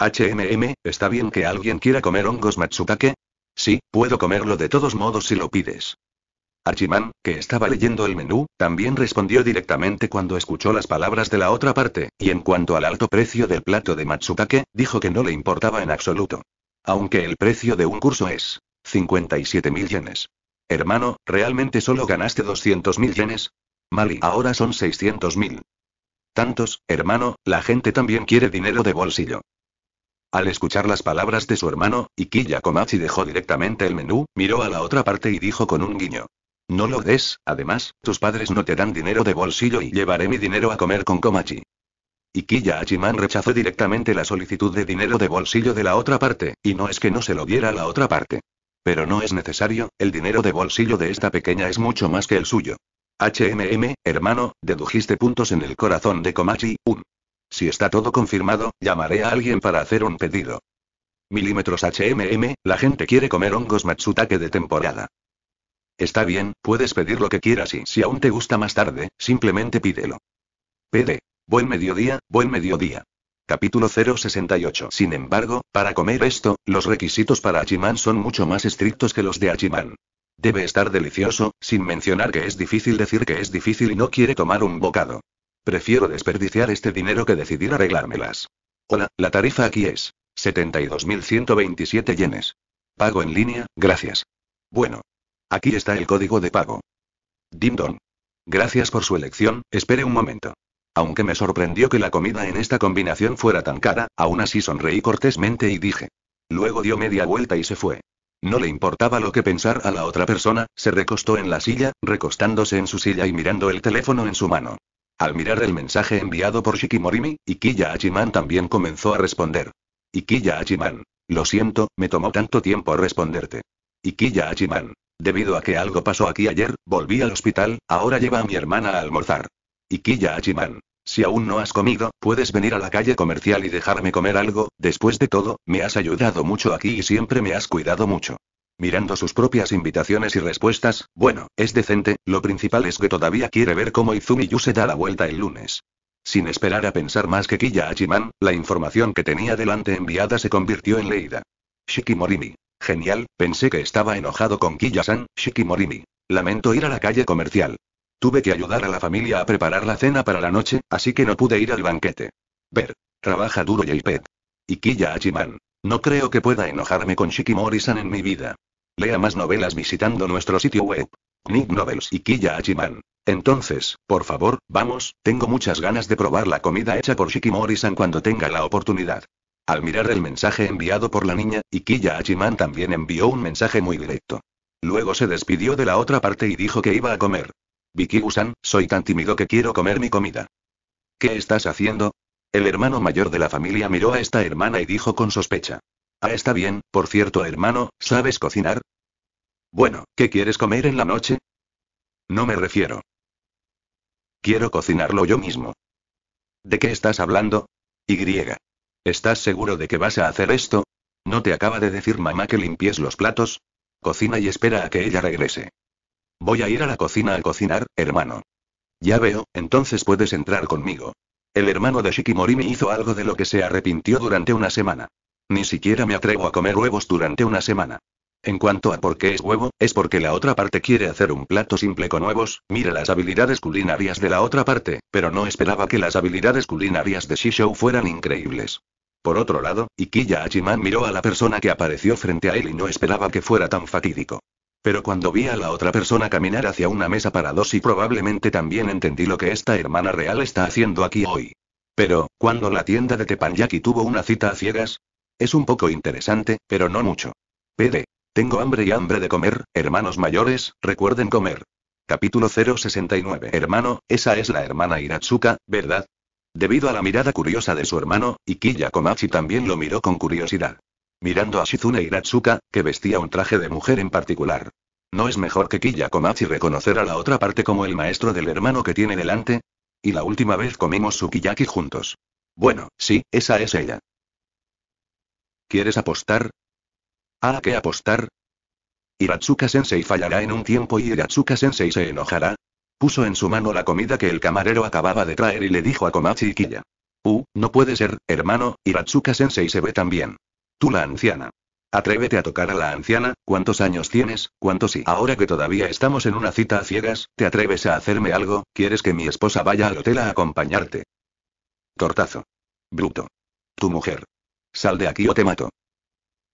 [SPEAKER 1] HMM, ¿está bien que alguien quiera comer hongos Matsutake? Sí, puedo comerlo de todos modos si lo pides. Archiman, que estaba leyendo el menú, también respondió directamente cuando escuchó las palabras de la otra parte, y en cuanto al alto precio del plato de Matsutake, dijo que no le importaba en absoluto. Aunque el precio de un curso es 57.000 yenes. Hermano, ¿realmente solo ganaste 200.000 yenes? Mali ahora son 600.000. Tantos, hermano, la gente también quiere dinero de bolsillo. Al escuchar las palabras de su hermano, Ikiya Komachi dejó directamente el menú, miró a la otra parte y dijo con un guiño. No lo des, además, tus padres no te dan dinero de bolsillo y llevaré mi dinero a comer con Komachi. Ikiya Achiman rechazó directamente la solicitud de dinero de bolsillo de la otra parte, y no es que no se lo diera a la otra parte. Pero no es necesario, el dinero de bolsillo de esta pequeña es mucho más que el suyo. HMM, hermano, dedujiste puntos en el corazón de Komachi, un. Si está todo confirmado, llamaré a alguien para hacer un pedido. Milímetros HMM, la gente quiere comer hongos Matsutake de temporada. Está bien, puedes pedir lo que quieras y si aún te gusta más tarde, simplemente pídelo. PD. Buen mediodía, buen mediodía. Capítulo 068. Sin embargo, para comer esto, los requisitos para Achiman son mucho más estrictos que los de Achiman. Debe estar delicioso, sin mencionar que es difícil decir que es difícil y no quiere tomar un bocado. Prefiero desperdiciar este dinero que decidir arreglármelas. Hola, la tarifa aquí es 72.127 yenes. Pago en línea, gracias. Bueno. Aquí está el código de pago. Dimdon. Gracias por su elección, espere un momento. Aunque me sorprendió que la comida en esta combinación fuera tan cara, aún así sonreí cortésmente y dije. Luego dio media vuelta y se fue. No le importaba lo que pensar a la otra persona, se recostó en la silla, recostándose en su silla y mirando el teléfono en su mano. Al mirar el mensaje enviado por Shikimorimi, Ikiya Hachiman también comenzó a responder. Ikiya Hachiman. Lo siento, me tomó tanto tiempo responderte. Ikiya Hachiman. Debido a que algo pasó aquí ayer, volví al hospital, ahora lleva a mi hermana a almorzar. Ikiya Hachiman. Si aún no has comido, puedes venir a la calle comercial y dejarme comer algo, después de todo, me has ayudado mucho aquí y siempre me has cuidado mucho. Mirando sus propias invitaciones y respuestas, bueno, es decente, lo principal es que todavía quiere ver cómo Izumi Yu se da la vuelta el lunes. Sin esperar a pensar más que Kiya Hachiman, la información que tenía delante enviada se convirtió en leída. Shikimorimi. Genial, pensé que estaba enojado con Kiya-san, Shikimorimi. Lamento ir a la calle comercial. Tuve que ayudar a la familia a preparar la cena para la noche, así que no pude ir al banquete. Ver. Trabaja duro J-Pet. Ikiya Achiman. No creo que pueda enojarme con Shikimori-san en mi vida. Lea más novelas visitando nuestro sitio web. Nick Novels Ikiya Achiman. Entonces, por favor, vamos, tengo muchas ganas de probar la comida hecha por Shikimori-san cuando tenga la oportunidad. Al mirar el mensaje enviado por la niña, Ikiya Hachiman también envió un mensaje muy directo. Luego se despidió de la otra parte y dijo que iba a comer vicky soy tan tímido que quiero comer mi comida. ¿Qué estás haciendo? El hermano mayor de la familia miró a esta hermana y dijo con sospecha. Ah, está bien, por cierto, hermano, ¿sabes cocinar? Bueno, ¿qué quieres comer en la noche? No me refiero. Quiero cocinarlo yo mismo. ¿De qué estás hablando? Y. ¿Estás seguro de que vas a hacer esto? ¿No te acaba de decir mamá que limpies los platos? Cocina y espera a que ella regrese. Voy a ir a la cocina a cocinar, hermano. Ya veo, entonces puedes entrar conmigo. El hermano de me hizo algo de lo que se arrepintió durante una semana. Ni siquiera me atrevo a comer huevos durante una semana. En cuanto a por qué es huevo, es porque la otra parte quiere hacer un plato simple con huevos, mira las habilidades culinarias de la otra parte, pero no esperaba que las habilidades culinarias de Shishou fueran increíbles. Por otro lado, Ikiya Hachiman miró a la persona que apareció frente a él y no esperaba que fuera tan fatídico. Pero cuando vi a la otra persona caminar hacia una mesa para dos y probablemente también entendí lo que esta hermana real está haciendo aquí hoy. Pero, cuando la tienda de Tepanyaki tuvo una cita a ciegas? Es un poco interesante, pero no mucho. Pede. Tengo hambre y hambre de comer, hermanos mayores, recuerden comer. Capítulo 069 Hermano, esa es la hermana Hiratsuka, ¿verdad? Debido a la mirada curiosa de su hermano, Ikiya Komachi también lo miró con curiosidad. Mirando a Shizune Iratsuka, que vestía un traje de mujer en particular. ¿No es mejor que Killa Komachi reconocer a la otra parte como el maestro del hermano que tiene delante? Y la última vez comimos sukiyaki juntos. Bueno, sí, esa es ella. ¿Quieres apostar? ¿A ah, qué apostar? Iratsuka sensei fallará en un tiempo y Hiratsuka-sensei se enojará. Puso en su mano la comida que el camarero acababa de traer y le dijo a Komachi y Killa: Uh, no puede ser, hermano, Iratsuka sensei se ve tan bien". Tú la anciana. Atrévete a tocar a la anciana, ¿cuántos años tienes? ¿Cuántos y ahora que todavía estamos en una cita a ciegas, te atreves a hacerme algo? ¿Quieres que mi esposa vaya al hotel a acompañarte? Tortazo. Bruto. Tu mujer. Sal de aquí o te mato.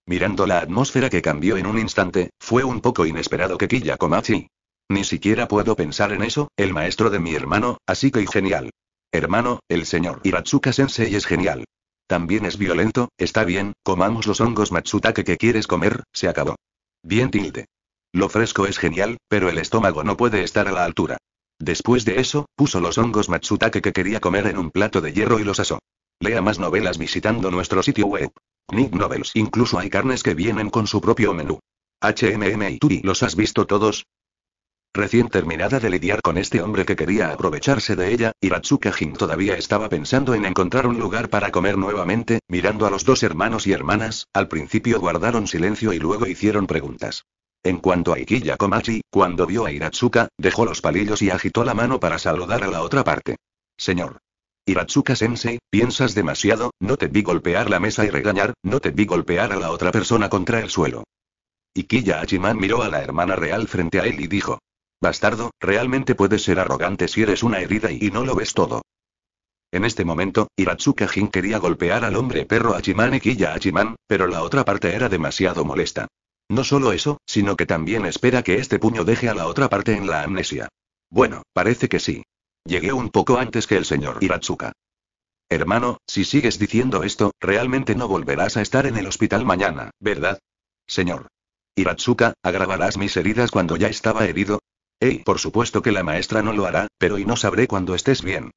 [SPEAKER 1] Mirando la atmósfera que cambió en un instante, fue un poco inesperado que Killa Komachi. Ni siquiera puedo pensar en eso, el maestro de mi hermano, así que genial. Hermano, el señor Hiratsuka Sensei es genial. También es violento, está bien, comamos los hongos Matsutake que quieres comer, se acabó. Bien tilde. Lo fresco es genial, pero el estómago no puede estar a la altura. Después de eso, puso los hongos Matsutake que quería comer en un plato de hierro y los asó. Lea más novelas visitando nuestro sitio web. Nick Novels. Incluso hay carnes que vienen con su propio menú. HMM y Turi. ¿Los has visto todos? Recién terminada de lidiar con este hombre que quería aprovecharse de ella, Hiratsuka Jin todavía estaba pensando en encontrar un lugar para comer nuevamente, mirando a los dos hermanos y hermanas, al principio guardaron silencio y luego hicieron preguntas. En cuanto a Ikiya Komachi, cuando vio a Hiratsuka, dejó los palillos y agitó la mano para saludar a la otra parte. Señor. iratsuka sensei piensas demasiado, no te vi golpear la mesa y regañar, no te vi golpear a la otra persona contra el suelo. Ikiya miró a la hermana real frente a él y dijo, Bastardo, realmente puedes ser arrogante si eres una herida y no lo ves todo. En este momento, iratsuka Jin quería golpear al hombre perro Hachiman y Killa Hachiman, pero la otra parte era demasiado molesta. No solo eso, sino que también espera que este puño deje a la otra parte en la amnesia. Bueno, parece que sí. Llegué un poco antes que el señor iratsuka Hermano, si sigues diciendo esto, realmente no volverás a estar en el hospital mañana, ¿verdad? Señor. iratsuka agravarás mis heridas cuando ya estaba herido, Ey, por supuesto que la maestra no lo hará, pero y no sabré cuando estés bien.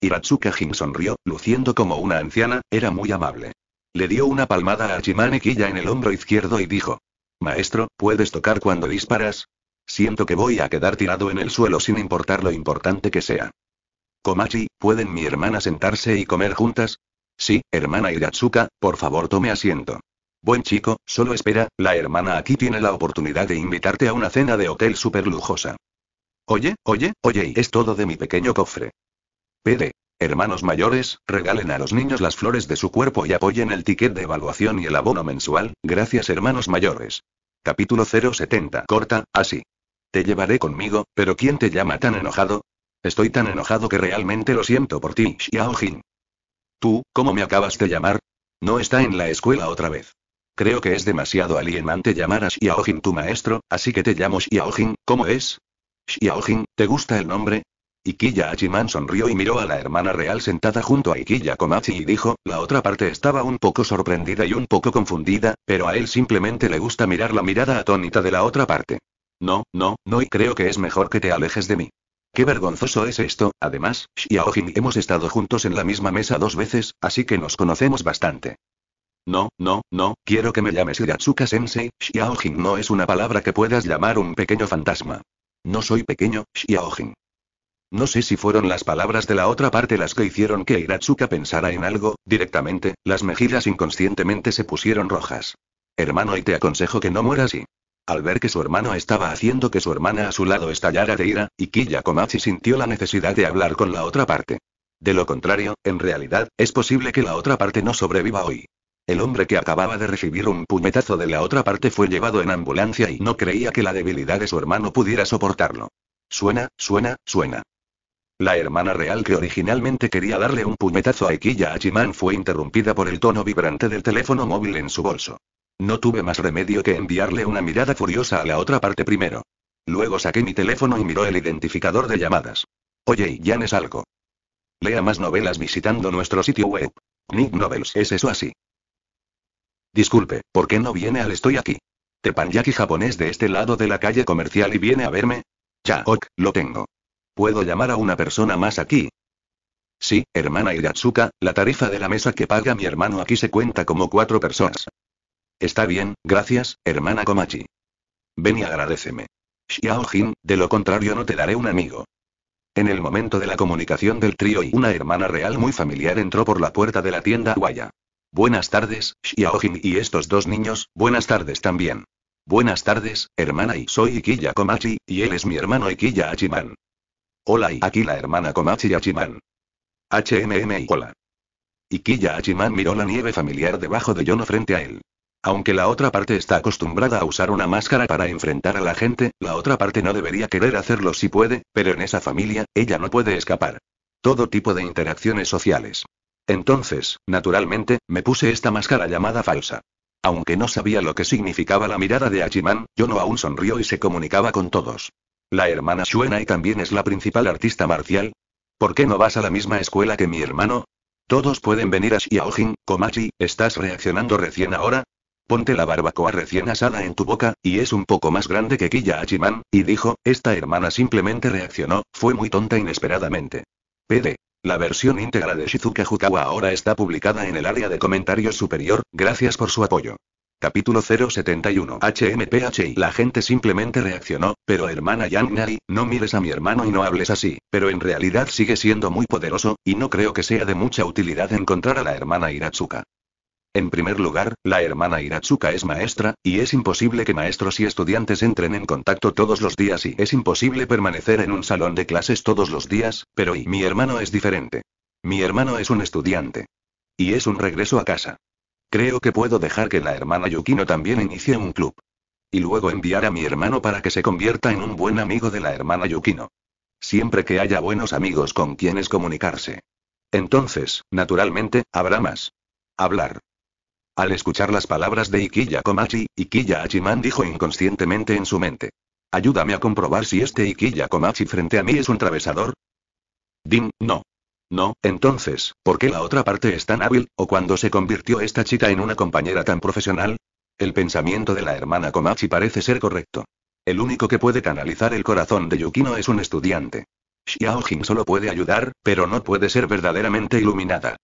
[SPEAKER 1] Hiratsuka Jin sonrió, luciendo como una anciana, era muy amable. Le dio una palmada a Chimanequilla en el hombro izquierdo y dijo: Maestro, ¿puedes tocar cuando disparas? Siento que voy a quedar tirado en el suelo sin importar lo importante que sea. Komachi, ¿pueden mi hermana sentarse y comer juntas? Sí, hermana Hiratsuka, por favor tome asiento. Buen chico, solo espera, la hermana aquí tiene la oportunidad de invitarte a una cena de hotel súper lujosa. Oye, oye, oye, y es todo de mi pequeño cofre. PD. Hermanos mayores, regalen a los niños las flores de su cuerpo y apoyen el ticket de evaluación y el abono mensual, gracias hermanos mayores. Capítulo 070. Corta, así. Te llevaré conmigo, pero ¿quién te llama tan enojado? Estoy tan enojado que realmente lo siento por ti, Jin. Tú, ¿cómo me acabas de llamar? No está en la escuela otra vez. Creo que es demasiado alienante llamar a Xiaojin tu maestro, así que te llamo Xiaojin, ¿cómo es? Xiaojin, ¿te gusta el nombre? Ikiya Achiman sonrió y miró a la hermana real sentada junto a Ikiya Komachi y dijo, la otra parte estaba un poco sorprendida y un poco confundida, pero a él simplemente le gusta mirar la mirada atónita de la otra parte. No, no, no y creo que es mejor que te alejes de mí. Qué vergonzoso es esto, además, Xiaojin hemos estado juntos en la misma mesa dos veces, así que nos conocemos bastante. No, no, no, quiero que me llames Hiratsuka Sensei, Xiaojin no es una palabra que puedas llamar un pequeño fantasma. No soy pequeño, Xiaojin. No sé si fueron las palabras de la otra parte las que hicieron que Hiratsuka pensara en algo, directamente, las mejillas inconscientemente se pusieron rojas. Hermano y te aconsejo que no mueras y... Al ver que su hermano estaba haciendo que su hermana a su lado estallara de ira, Ikiya Komachi sintió la necesidad de hablar con la otra parte. De lo contrario, en realidad, es posible que la otra parte no sobreviva hoy. El hombre que acababa de recibir un puñetazo de la otra parte fue llevado en ambulancia y no creía que la debilidad de su hermano pudiera soportarlo. Suena, suena, suena. La hermana real que originalmente quería darle un puñetazo a Ikiya Achiman fue interrumpida por el tono vibrante del teléfono móvil en su bolso. No tuve más remedio que enviarle una mirada furiosa a la otra parte primero. Luego saqué mi teléfono y miró el identificador de llamadas. Oye, ya es algo. Lea más novelas visitando nuestro sitio web. Nick Novels es eso así. Disculpe, ¿por qué no viene al estoy aquí? Tepanyaki japonés de este lado de la calle comercial y viene a verme? Ya, lo tengo. ¿Puedo llamar a una persona más aquí? Sí, hermana Hiratsuka, la tarifa de la mesa que paga mi hermano aquí se cuenta como cuatro personas. Está bien, gracias, hermana Komachi. Ven y agradeceme. Jin, de lo contrario no te daré un amigo. En el momento de la comunicación del trío y una hermana real muy familiar entró por la puerta de la tienda Guaya. Buenas tardes, Xiaojin y estos dos niños, buenas tardes también. Buenas tardes, hermana y soy Ikiya Komachi, y él es mi hermano Ikiya Achiman. Hola y aquí la hermana Komachi Achiman. HMM y hola. Ikiya Achiman miró la nieve familiar debajo de Yono frente a él. Aunque la otra parte está acostumbrada a usar una máscara para enfrentar a la gente, la otra parte no debería querer hacerlo si puede, pero en esa familia, ella no puede escapar. Todo tipo de interacciones sociales. Entonces, naturalmente, me puse esta máscara llamada falsa. Aunque no sabía lo que significaba la mirada de Achiman, no aún sonrió y se comunicaba con todos. La hermana Shuenai también es la principal artista marcial. ¿Por qué no vas a la misma escuela que mi hermano? Todos pueden venir a Xiaojin, Komachi, ¿estás reaccionando recién ahora? Ponte la barbacoa recién asada en tu boca, y es un poco más grande que Killa Achiman, y dijo, esta hermana simplemente reaccionó, fue muy tonta inesperadamente. PD. La versión íntegra de Shizuka Jukawa ahora está publicada en el área de comentarios superior, gracias por su apoyo. Capítulo 071 HMPHI La gente simplemente reaccionó, pero hermana Yang Nai, no mires a mi hermano y no hables así, pero en realidad sigue siendo muy poderoso, y no creo que sea de mucha utilidad encontrar a la hermana Hiratsuka. En primer lugar, la hermana Hiratsuka es maestra, y es imposible que maestros y estudiantes entren en contacto todos los días y es imposible permanecer en un salón de clases todos los días, pero mi hermano es diferente. Mi hermano es un estudiante. Y es un regreso a casa. Creo que puedo dejar que la hermana Yukino también inicie un club. Y luego enviar a mi hermano para que se convierta en un buen amigo de la hermana Yukino. Siempre que haya buenos amigos con quienes comunicarse. Entonces, naturalmente, habrá más. Hablar. Al escuchar las palabras de Ikiya Komachi, Ikiya Achiman dijo inconscientemente en su mente. Ayúdame a comprobar si este Ikiya Komachi frente a mí es un travesador. Dim, no. No, entonces, ¿por qué la otra parte es tan hábil, o cuando se convirtió esta chica en una compañera tan profesional? El pensamiento de la hermana Komachi parece ser correcto. El único que puede canalizar el corazón de Yukino es un estudiante. Xiao solo puede ayudar, pero no puede ser verdaderamente iluminada.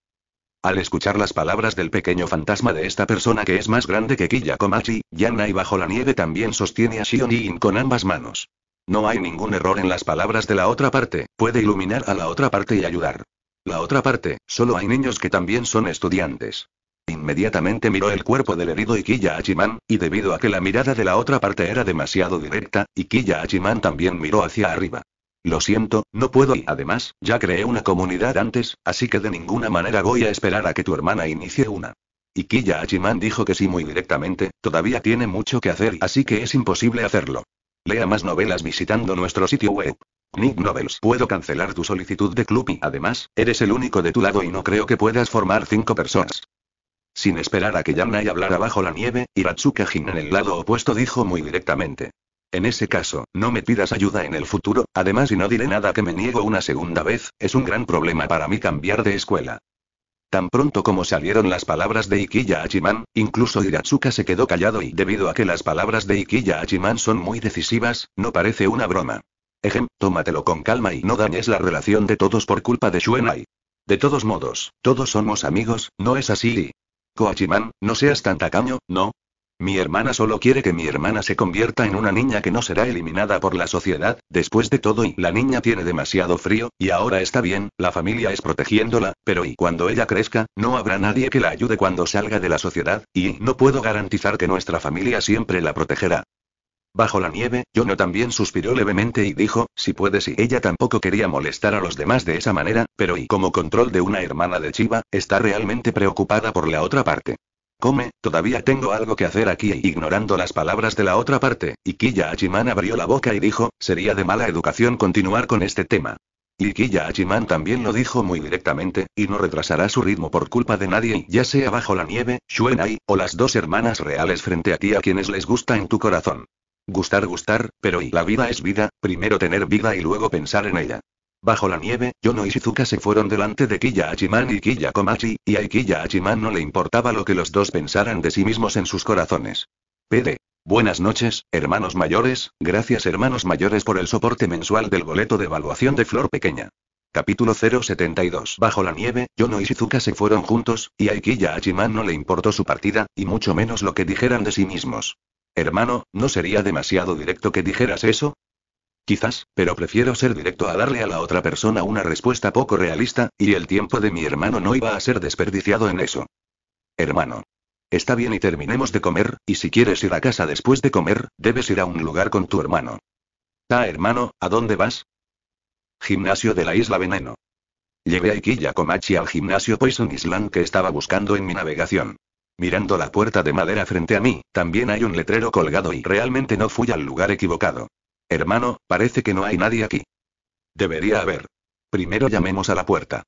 [SPEAKER 1] Al escuchar las palabras del pequeño fantasma de esta persona que es más grande que Kiyakomachi, Komachi, y bajo la nieve también sostiene a Shion con ambas manos. No hay ningún error en las palabras de la otra parte, puede iluminar a la otra parte y ayudar. La otra parte, solo hay niños que también son estudiantes. Inmediatamente miró el cuerpo del herido Ikiya Achiman, y debido a que la mirada de la otra parte era demasiado directa, Ikiya Achiman también miró hacia arriba. Lo siento, no puedo y además, ya creé una comunidad antes, así que de ninguna manera voy a esperar a que tu hermana inicie una. Y Kiya Hachiman dijo que sí muy directamente, todavía tiene mucho que hacer así que es imposible hacerlo. Lea más novelas visitando nuestro sitio web. Nick Novels. Puedo cancelar tu solicitud de club y además, eres el único de tu lado y no creo que puedas formar cinco personas. Sin esperar a que y hablara bajo la nieve, Hiratsuka Jin en el lado opuesto dijo muy directamente. En ese caso, no me pidas ayuda en el futuro, además y no diré nada que me niego una segunda vez, es un gran problema para mí cambiar de escuela. Tan pronto como salieron las palabras de Ikiya Achiman, incluso Hiratsuka se quedó callado y debido a que las palabras de Ikiya Achiman son muy decisivas, no parece una broma. Ejem, tómatelo con calma y no dañes la relación de todos por culpa de Shuenai. De todos modos, todos somos amigos, ¿no es así? Koachiman, no seas tan tacaño, ¿no? Mi hermana solo quiere que mi hermana se convierta en una niña que no será eliminada por la sociedad, después de todo y la niña tiene demasiado frío, y ahora está bien, la familia es protegiéndola, pero y cuando ella crezca, no habrá nadie que la ayude cuando salga de la sociedad, y no puedo garantizar que nuestra familia siempre la protegerá. Bajo la nieve, Yono también suspiró levemente y dijo, si puedes y ella tampoco quería molestar a los demás de esa manera, pero y como control de una hermana de Chiva, está realmente preocupada por la otra parte. Come, todavía tengo algo que hacer aquí, ignorando las palabras de la otra parte, Ikiya Achiman abrió la boca y dijo, sería de mala educación continuar con este tema. Ikiya Achiman también lo dijo muy directamente, y no retrasará su ritmo por culpa de nadie, ya sea bajo la nieve, Shuenai, o las dos hermanas reales frente a ti a quienes les gusta en tu corazón. Gustar, gustar, pero y la vida es vida, primero tener vida y luego pensar en ella. Bajo la nieve, Yono y Shizuka se fueron delante de Kiya Hachiman y Kiya Komachi, y a Kiyahachiman no le importaba lo que los dos pensaran de sí mismos en sus corazones. PD. Buenas noches, hermanos mayores, gracias hermanos mayores por el soporte mensual del boleto de evaluación de Flor Pequeña. Capítulo 072 Bajo la nieve, Yono y Shizuka se fueron juntos, y a Ikiya Hachiman no le importó su partida, y mucho menos lo que dijeran de sí mismos. Hermano, ¿no sería demasiado directo que dijeras eso? Quizás, pero prefiero ser directo a darle a la otra persona una respuesta poco realista, y el tiempo de mi hermano no iba a ser desperdiciado en eso. Hermano. Está bien y terminemos de comer, y si quieres ir a casa después de comer, debes ir a un lugar con tu hermano. Ta hermano, ¿a dónde vas? Gimnasio de la isla Veneno. Llevé a Iki Komachi al gimnasio Poison Island que estaba buscando en mi navegación. Mirando la puerta de madera frente a mí, también hay un letrero colgado y realmente no fui al lugar equivocado. Hermano, parece que no hay nadie aquí. Debería haber. Primero llamemos a la puerta.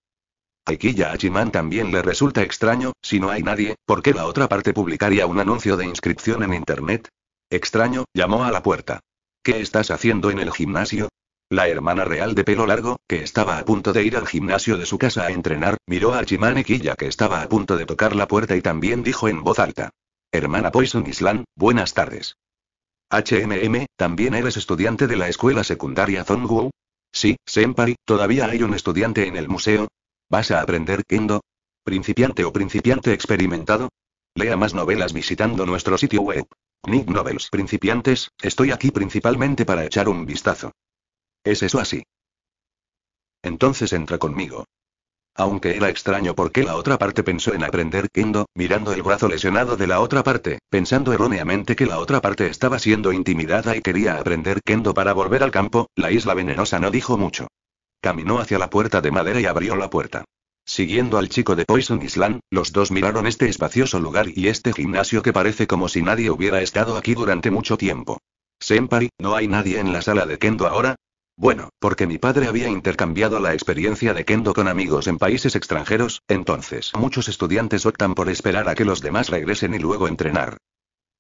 [SPEAKER 1] a Chimán también le resulta extraño, si no hay nadie, ¿por qué la otra parte publicaría un anuncio de inscripción en internet? Extraño, llamó a la puerta. ¿Qué estás haciendo en el gimnasio? La hermana real de pelo largo, que estaba a punto de ir al gimnasio de su casa a entrenar, miró a Chimán Equilla que estaba a punto de tocar la puerta y también dijo en voz alta. Hermana Poison Island, buenas tardes. HMM, ¿también eres estudiante de la escuela secundaria Zongwu? Sí, Senpai, ¿todavía hay un estudiante en el museo? ¿Vas a aprender Kendo? ¿Principiante o principiante experimentado? Lea más novelas visitando nuestro sitio web. Nick Novels Principiantes, estoy aquí principalmente para echar un vistazo. ¿Es eso así? Entonces entra conmigo. Aunque era extraño porque la otra parte pensó en aprender kendo, mirando el brazo lesionado de la otra parte, pensando erróneamente que la otra parte estaba siendo intimidada y quería aprender kendo para volver al campo, la isla venenosa no dijo mucho. Caminó hacia la puerta de madera y abrió la puerta. Siguiendo al chico de Poison Island, los dos miraron este espacioso lugar y este gimnasio que parece como si nadie hubiera estado aquí durante mucho tiempo. Senpai, ¿no hay nadie en la sala de kendo ahora? Bueno, porque mi padre había intercambiado la experiencia de kendo con amigos en países extranjeros, entonces muchos estudiantes optan por esperar a que los demás regresen y luego entrenar.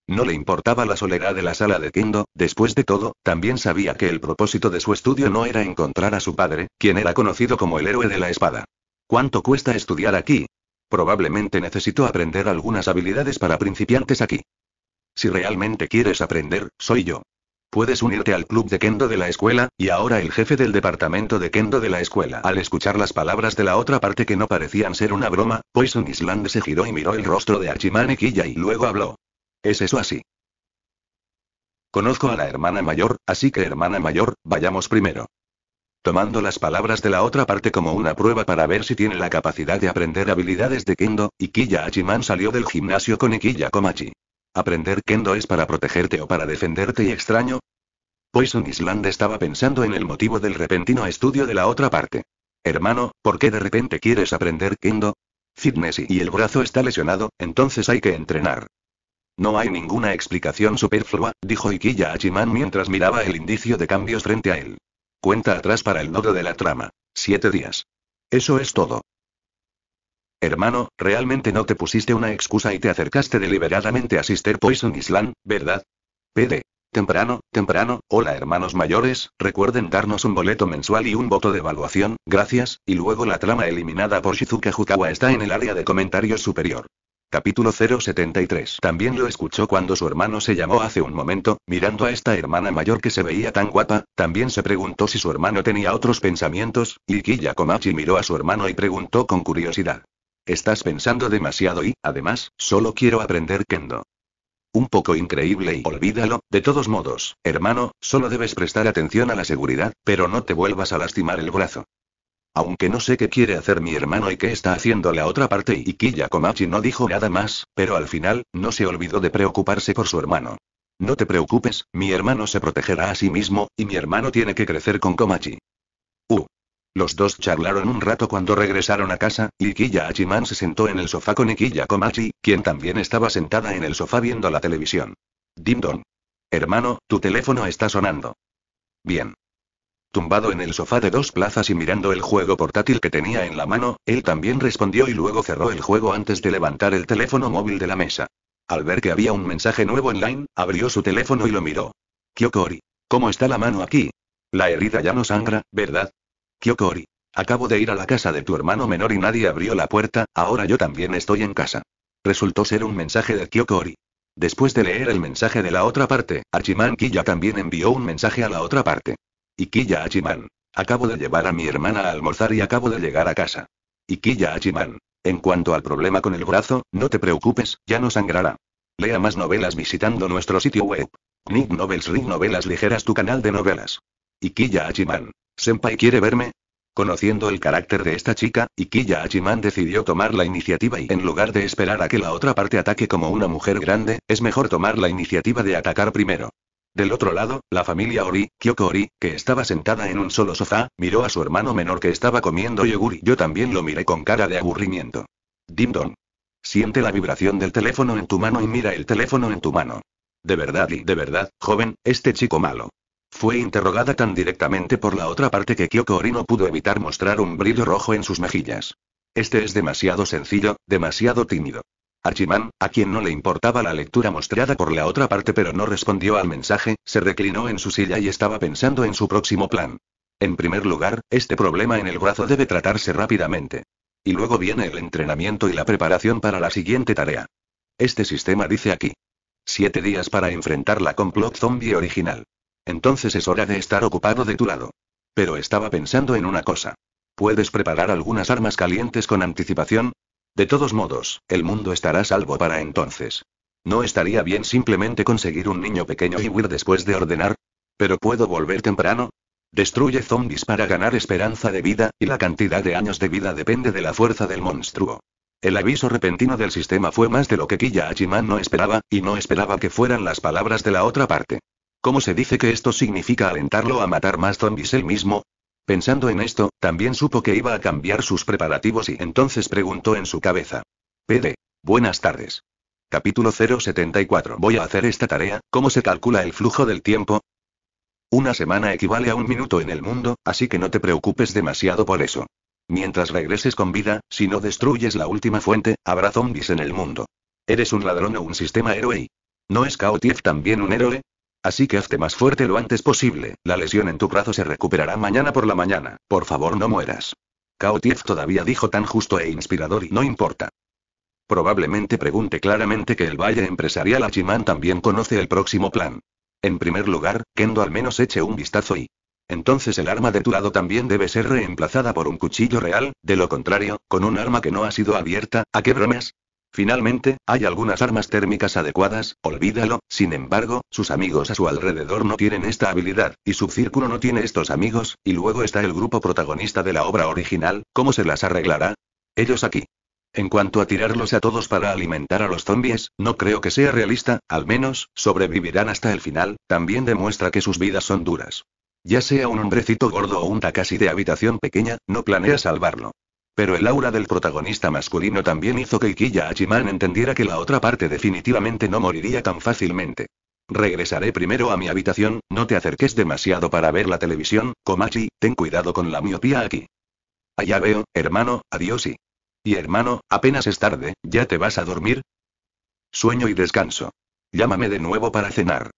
[SPEAKER 1] No le importaba la soledad de la sala de kendo, después de todo, también sabía que el propósito de su estudio no era encontrar a su padre, quien era conocido como el héroe de la espada. ¿Cuánto cuesta estudiar aquí? Probablemente necesito aprender algunas habilidades para principiantes aquí. Si realmente quieres aprender, soy yo. Puedes unirte al club de kendo de la escuela, y ahora el jefe del departamento de kendo de la escuela. Al escuchar las palabras de la otra parte que no parecían ser una broma, Poison Island se giró y miró el rostro de y Killa y luego habló. ¿Es eso así? Conozco a la hermana mayor, así que hermana mayor, vayamos primero. Tomando las palabras de la otra parte como una prueba para ver si tiene la capacidad de aprender habilidades de Kendo, Ikiya Achiman salió del gimnasio con Ikiya Komachi. ¿Aprender kendo es para protegerte o para defenderte y extraño? Poison Island estaba pensando en el motivo del repentino estudio de la otra parte. Hermano, ¿por qué de repente quieres aprender kendo? Fitness y el brazo está lesionado, entonces hay que entrenar. No hay ninguna explicación superflua, dijo Ikiya Hachiman mientras miraba el indicio de cambios frente a él. Cuenta atrás para el nodo de la trama. Siete días. Eso es todo. Hermano, realmente no te pusiste una excusa y te acercaste deliberadamente a Sister Poison Island, ¿verdad? PD. Temprano, temprano, hola hermanos mayores, recuerden darnos un boleto mensual y un voto de evaluación, gracias, y luego la trama eliminada por Shizuka Hukawa está en el área de comentarios superior. Capítulo 073. También lo escuchó cuando su hermano se llamó hace un momento, mirando a esta hermana mayor que se veía tan guapa, también se preguntó si su hermano tenía otros pensamientos, y Kiyakomachi Komachi miró a su hermano y preguntó con curiosidad. Estás pensando demasiado y, además, solo quiero aprender kendo. Un poco increíble y olvídalo, de todos modos, hermano, solo debes prestar atención a la seguridad, pero no te vuelvas a lastimar el brazo. Aunque no sé qué quiere hacer mi hermano y qué está haciendo la otra parte y Killa Komachi no dijo nada más, pero al final, no se olvidó de preocuparse por su hermano. No te preocupes, mi hermano se protegerá a sí mismo, y mi hermano tiene que crecer con Komachi. Uh, los dos charlaron un rato cuando regresaron a casa, y Killa Achiman se sentó en el sofá con Ikiya Komachi, quien también estaba sentada en el sofá viendo la televisión. Dimdon. Hermano, tu teléfono está sonando. Bien. Tumbado en el sofá de dos plazas y mirando el juego portátil que tenía en la mano, él también respondió y luego cerró el juego antes de levantar el teléfono móvil de la mesa. Al ver que había un mensaje nuevo en line, abrió su teléfono y lo miró. Kyokori. ¿Cómo está la mano aquí? La herida ya no sangra, ¿verdad? Kyokori. Acabo de ir a la casa de tu hermano menor y nadie abrió la puerta, ahora yo también estoy en casa. Resultó ser un mensaje de Kyokori. Después de leer el mensaje de la otra parte, Achiman Kiya también envió un mensaje a la otra parte. Ikiya Achiman. Acabo de llevar a mi hermana a almorzar y acabo de llegar a casa. Ikiya Achiman. En cuanto al problema con el brazo, no te preocupes, ya no sangrará. Lea más novelas visitando nuestro sitio web. Nick Novels Ring Novelas Ligeras tu canal de novelas. Ikiya Achiman. ¿Senpai quiere verme? Conociendo el carácter de esta chica, Ikiya Hachiman decidió tomar la iniciativa y en lugar de esperar a que la otra parte ataque como una mujer grande, es mejor tomar la iniciativa de atacar primero. Del otro lado, la familia Ori, Kyoko Ori, que estaba sentada en un solo sofá, miró a su hermano menor que estaba comiendo yogur y yo también lo miré con cara de aburrimiento. Dim Siente la vibración del teléfono en tu mano y mira el teléfono en tu mano. De verdad y de verdad, joven, este chico malo. Fue interrogada tan directamente por la otra parte que Kyoko Ori no pudo evitar mostrar un brillo rojo en sus mejillas. Este es demasiado sencillo, demasiado tímido. Archiman, a quien no le importaba la lectura mostrada por la otra parte pero no respondió al mensaje, se reclinó en su silla y estaba pensando en su próximo plan. En primer lugar, este problema en el brazo debe tratarse rápidamente. Y luego viene el entrenamiento y la preparación para la siguiente tarea. Este sistema dice aquí. Siete días para enfrentar la complot zombie original. Entonces es hora de estar ocupado de tu lado. Pero estaba pensando en una cosa. ¿Puedes preparar algunas armas calientes con anticipación? De todos modos, el mundo estará salvo para entonces. ¿No estaría bien simplemente conseguir un niño pequeño y huir después de ordenar? ¿Pero puedo volver temprano? Destruye zombies para ganar esperanza de vida, y la cantidad de años de vida depende de la fuerza del monstruo. El aviso repentino del sistema fue más de lo que Killa Achiman no esperaba, y no esperaba que fueran las palabras de la otra parte. ¿Cómo se dice que esto significa alentarlo a matar más zombies él mismo? Pensando en esto, también supo que iba a cambiar sus preparativos y entonces preguntó en su cabeza. PD. Buenas tardes. Capítulo 074. Voy a hacer esta tarea. ¿Cómo se calcula el flujo del tiempo? Una semana equivale a un minuto en el mundo, así que no te preocupes demasiado por eso. Mientras regreses con vida, si no destruyes la última fuente, habrá zombies en el mundo. ¿Eres un ladrón o un sistema héroe? ¿No es Kaotief también un héroe? Así que hazte más fuerte lo antes posible, la lesión en tu brazo se recuperará mañana por la mañana, por favor no mueras. Cao todavía dijo tan justo e inspirador y no importa. Probablemente pregunte claramente que el Valle Empresarial Achi-man también conoce el próximo plan. En primer lugar, Kendo al menos eche un vistazo y... Entonces el arma de tu lado también debe ser reemplazada por un cuchillo real, de lo contrario, con un arma que no ha sido abierta, ¿a qué bromas? Finalmente, hay algunas armas térmicas adecuadas, olvídalo, sin embargo, sus amigos a su alrededor no tienen esta habilidad, y su círculo no tiene estos amigos, y luego está el grupo protagonista de la obra original, ¿cómo se las arreglará? Ellos aquí. En cuanto a tirarlos a todos para alimentar a los zombies, no creo que sea realista, al menos, sobrevivirán hasta el final, también demuestra que sus vidas son duras. Ya sea un hombrecito gordo o un Takashi de habitación pequeña, no planea salvarlo. Pero el aura del protagonista masculino también hizo que Ikiya Hachiman entendiera que la otra parte definitivamente no moriría tan fácilmente. Regresaré primero a mi habitación, no te acerques demasiado para ver la televisión, Komachi, ten cuidado con la miopía aquí. Allá veo, hermano, adiós y... Y hermano, apenas es tarde, ¿ya te vas a dormir? Sueño y descanso. Llámame de nuevo para cenar.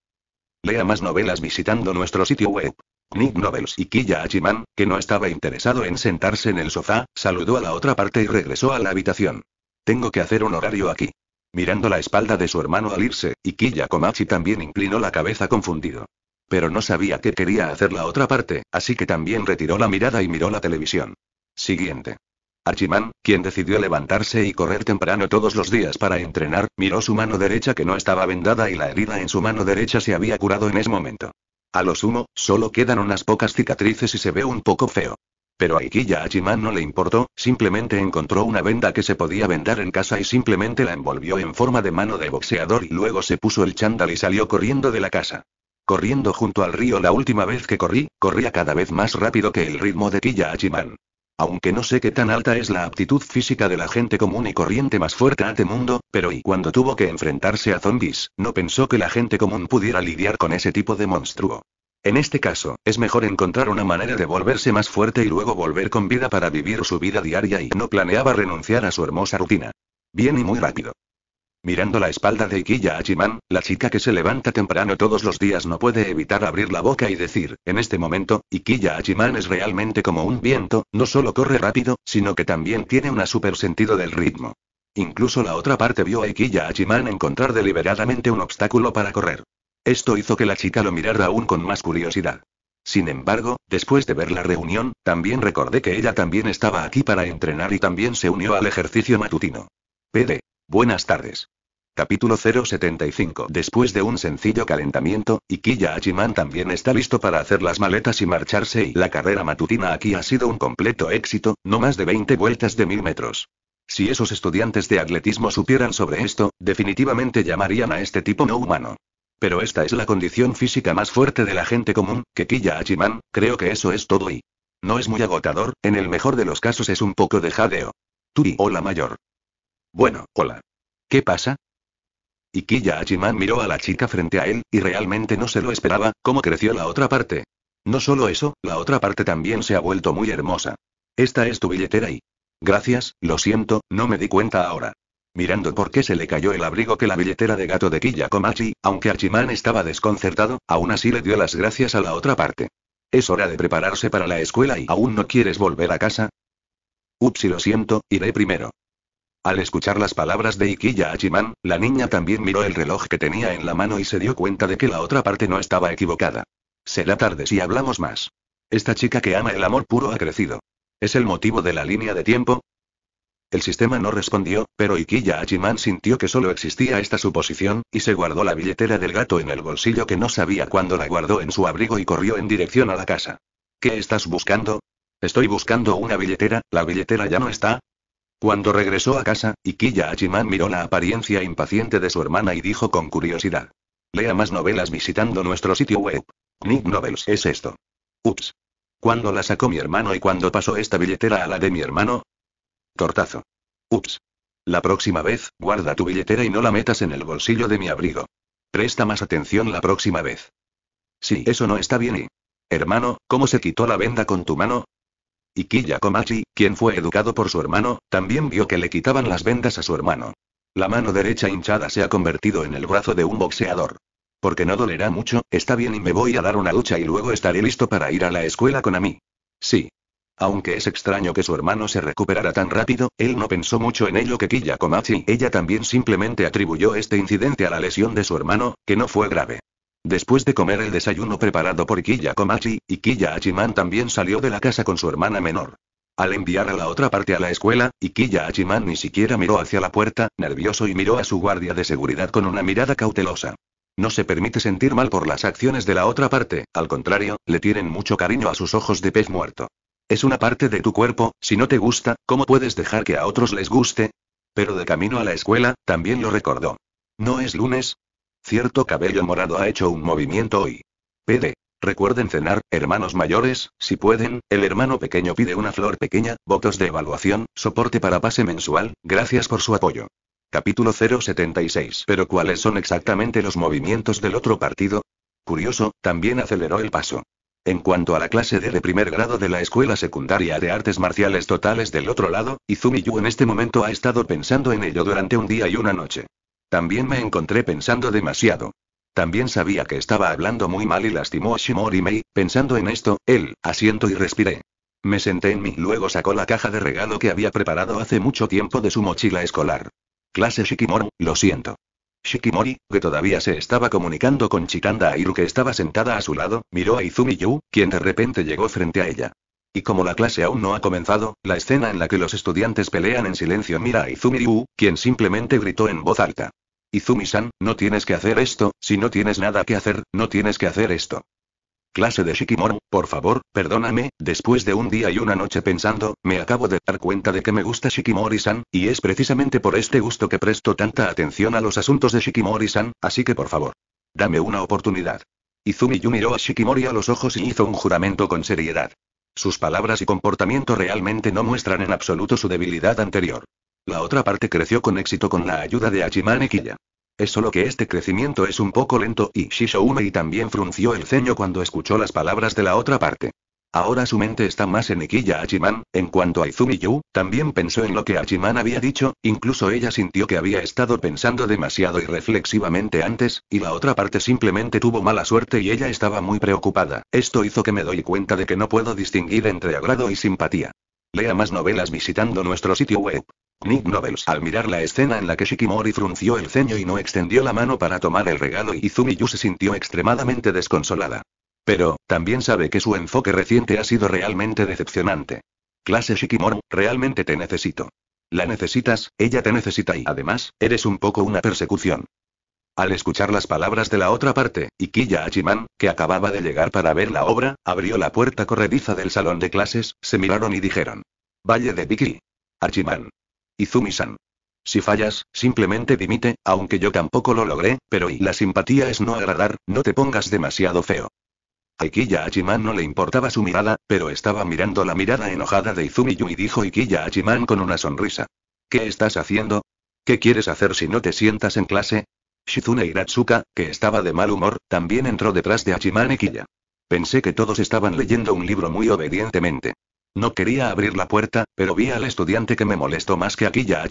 [SPEAKER 1] Lea más novelas visitando nuestro sitio web. Nick Novels y Killa Achiman, que no estaba interesado en sentarse en el sofá, saludó a la otra parte y regresó a la habitación. Tengo que hacer un horario aquí. Mirando la espalda de su hermano al irse, Ikiya Komachi también inclinó la cabeza confundido. Pero no sabía qué quería hacer la otra parte, así que también retiró la mirada y miró la televisión. Siguiente. Achiman, quien decidió levantarse y correr temprano todos los días para entrenar, miró su mano derecha que no estaba vendada y la herida en su mano derecha se había curado en ese momento. A lo sumo, solo quedan unas pocas cicatrices y se ve un poco feo. Pero a Ikiya Hachiman no le importó, simplemente encontró una venda que se podía vendar en casa y simplemente la envolvió en forma de mano de boxeador y luego se puso el chándal y salió corriendo de la casa. Corriendo junto al río la última vez que corrí, corría cada vez más rápido que el ritmo de Ikiya Achiman. Aunque no sé qué tan alta es la aptitud física de la gente común y corriente más fuerte ante este mundo, pero y cuando tuvo que enfrentarse a zombies, no pensó que la gente común pudiera lidiar con ese tipo de monstruo. En este caso, es mejor encontrar una manera de volverse más fuerte y luego volver con vida para vivir su vida diaria y no planeaba renunciar a su hermosa rutina. Bien y muy rápido. Mirando la espalda de Ikiya Achiman, la chica que se levanta temprano todos los días no puede evitar abrir la boca y decir, en este momento, Ikiya Achiman es realmente como un viento, no solo corre rápido, sino que también tiene un super sentido del ritmo. Incluso la otra parte vio a Ikiya Achiman encontrar deliberadamente un obstáculo para correr. Esto hizo que la chica lo mirara aún con más curiosidad. Sin embargo, después de ver la reunión, también recordé que ella también estaba aquí para entrenar y también se unió al ejercicio matutino. PD, Buenas tardes. Capítulo 075 Después de un sencillo calentamiento, Ikiya Hachiman también está listo para hacer las maletas y marcharse y la carrera matutina aquí ha sido un completo éxito, no más de 20 vueltas de 1000 metros. Si esos estudiantes de atletismo supieran sobre esto, definitivamente llamarían a este tipo no humano. Pero esta es la condición física más fuerte de la gente común, que Kiya Hachiman, creo que eso es todo y... No es muy agotador, en el mejor de los casos es un poco de jadeo. Turi o mayor. Bueno, hola. ¿Qué pasa? Ikiya Hachiman miró a la chica frente a él, y realmente no se lo esperaba, cómo creció la otra parte. No solo eso, la otra parte también se ha vuelto muy hermosa. Esta es tu billetera y... Gracias, lo siento, no me di cuenta ahora. Mirando por qué se le cayó el abrigo que la billetera de gato de Killa Komachi, aunque Hachiman estaba desconcertado, aún así le dio las gracias a la otra parte. Es hora de prepararse para la escuela y aún no quieres volver a casa. Ups, lo siento, iré primero. Al escuchar las palabras de Ikiya Achiman, la niña también miró el reloj que tenía en la mano y se dio cuenta de que la otra parte no estaba equivocada. Será tarde si hablamos más. Esta chica que ama el amor puro ha crecido. ¿Es el motivo de la línea de tiempo? El sistema no respondió, pero Ikiya Achiman sintió que solo existía esta suposición, y se guardó la billetera del gato en el bolsillo que no sabía cuándo la guardó en su abrigo y corrió en dirección a la casa. ¿Qué estás buscando? Estoy buscando una billetera, la billetera ya no está, cuando regresó a casa, Ikiya Achiman miró la apariencia impaciente de su hermana y dijo con curiosidad. Lea más novelas visitando nuestro sitio web. Nick Novels es esto. Ups. ¿Cuándo la sacó mi hermano y cuándo pasó esta billetera a la de mi hermano? Tortazo. Ups. La próxima vez, guarda tu billetera y no la metas en el bolsillo de mi abrigo. Presta más atención la próxima vez. Sí, eso no está bien y... ¿eh? Hermano, ¿cómo se quitó la venda con tu mano? Y Killa Komachi, quien fue educado por su hermano, también vio que le quitaban las vendas a su hermano. La mano derecha hinchada se ha convertido en el brazo de un boxeador. Porque no dolerá mucho, está bien y me voy a dar una ducha y luego estaré listo para ir a la escuela con a mí. Sí. Aunque es extraño que su hermano se recuperara tan rápido, él no pensó mucho en ello que Killa Komachi. Ella también simplemente atribuyó este incidente a la lesión de su hermano, que no fue grave. Después de comer el desayuno preparado por Kiya Komachi, y Kiya también salió de la casa con su hermana menor. Al enviar a la otra parte a la escuela, Ikiya Achiman ni siquiera miró hacia la puerta, nervioso y miró a su guardia de seguridad con una mirada cautelosa. No se permite sentir mal por las acciones de la otra parte, al contrario, le tienen mucho cariño a sus ojos de pez muerto. Es una parte de tu cuerpo, si no te gusta, ¿cómo puedes dejar que a otros les guste? Pero de camino a la escuela, también lo recordó. ¿No es lunes? Cierto cabello morado ha hecho un movimiento hoy. PD. Recuerden cenar, hermanos mayores, si pueden, el hermano pequeño pide una flor pequeña, votos de evaluación, soporte para pase mensual, gracias por su apoyo. Capítulo 076. Pero ¿cuáles son exactamente los movimientos del otro partido? Curioso, también aceleró el paso. En cuanto a la clase de, de primer grado de la escuela secundaria de artes marciales totales del otro lado, Izumi Yu en este momento ha estado pensando en ello durante un día y una noche. También me encontré pensando demasiado. También sabía que estaba hablando muy mal y lastimó a Shimori Mei, pensando en esto, él, asiento y respiré. Me senté en mí, luego sacó la caja de regalo que había preparado hace mucho tiempo de su mochila escolar. Clase Shikimori, lo siento. Shikimori, que todavía se estaba comunicando con Chitanda Airu que estaba sentada a su lado, miró a Izumi Yu, quien de repente llegó frente a ella. Y como la clase aún no ha comenzado, la escena en la que los estudiantes pelean en silencio mira a Izumi Yu, quien simplemente gritó en voz alta. Izumi-san, no tienes que hacer esto, si no tienes nada que hacer, no tienes que hacer esto. Clase de Shikimoru, por favor, perdóname, después de un día y una noche pensando, me acabo de dar cuenta de que me gusta Shikimori-san, y es precisamente por este gusto que presto tanta atención a los asuntos de Shikimori-san, así que por favor. Dame una oportunidad. Izumi Yu miró a Shikimori a los ojos y hizo un juramento con seriedad. Sus palabras y comportamiento realmente no muestran en absoluto su debilidad anterior. La otra parte creció con éxito con la ayuda de y Niquilla Es solo que este crecimiento es un poco lento y Shishoumei también frunció el ceño cuando escuchó las palabras de la otra parte. Ahora su mente está más en Ikiya Hachiman, en cuanto a Izumi Yu, también pensó en lo que Hachiman había dicho, incluso ella sintió que había estado pensando demasiado y reflexivamente antes, y la otra parte simplemente tuvo mala suerte y ella estaba muy preocupada. Esto hizo que me doy cuenta de que no puedo distinguir entre agrado y simpatía. Lea más novelas visitando nuestro sitio web. Nick Novels al mirar la escena en la que Shikimori frunció el ceño y no extendió la mano para tomar el regalo Izumi Yu se sintió extremadamente desconsolada. Pero, también sabe que su enfoque reciente ha sido realmente decepcionante. Clase Shikimori, realmente te necesito. La necesitas, ella te necesita y además, eres un poco una persecución. Al escuchar las palabras de la otra parte, Ikiya Achiman, que acababa de llegar para ver la obra, abrió la puerta corrediza del salón de clases, se miraron y dijeron. Valle de Vicky. Achiman, Izumi-san. Si fallas, simplemente dimite, aunque yo tampoco lo logré, pero y la simpatía es no agradar, no te pongas demasiado feo. A Ikiya no le importaba su mirada, pero estaba mirando la mirada enojada de Izumi y dijo Ikiya Hachiman con una sonrisa. ¿Qué estás haciendo? ¿Qué quieres hacer si no te sientas en clase? Shizune Hiratsuka, que estaba de mal humor, también entró detrás de Hachiman Ikiya. Pensé que todos estaban leyendo un libro muy obedientemente. No quería abrir la puerta, pero vi al estudiante que me molestó más que aquí ya a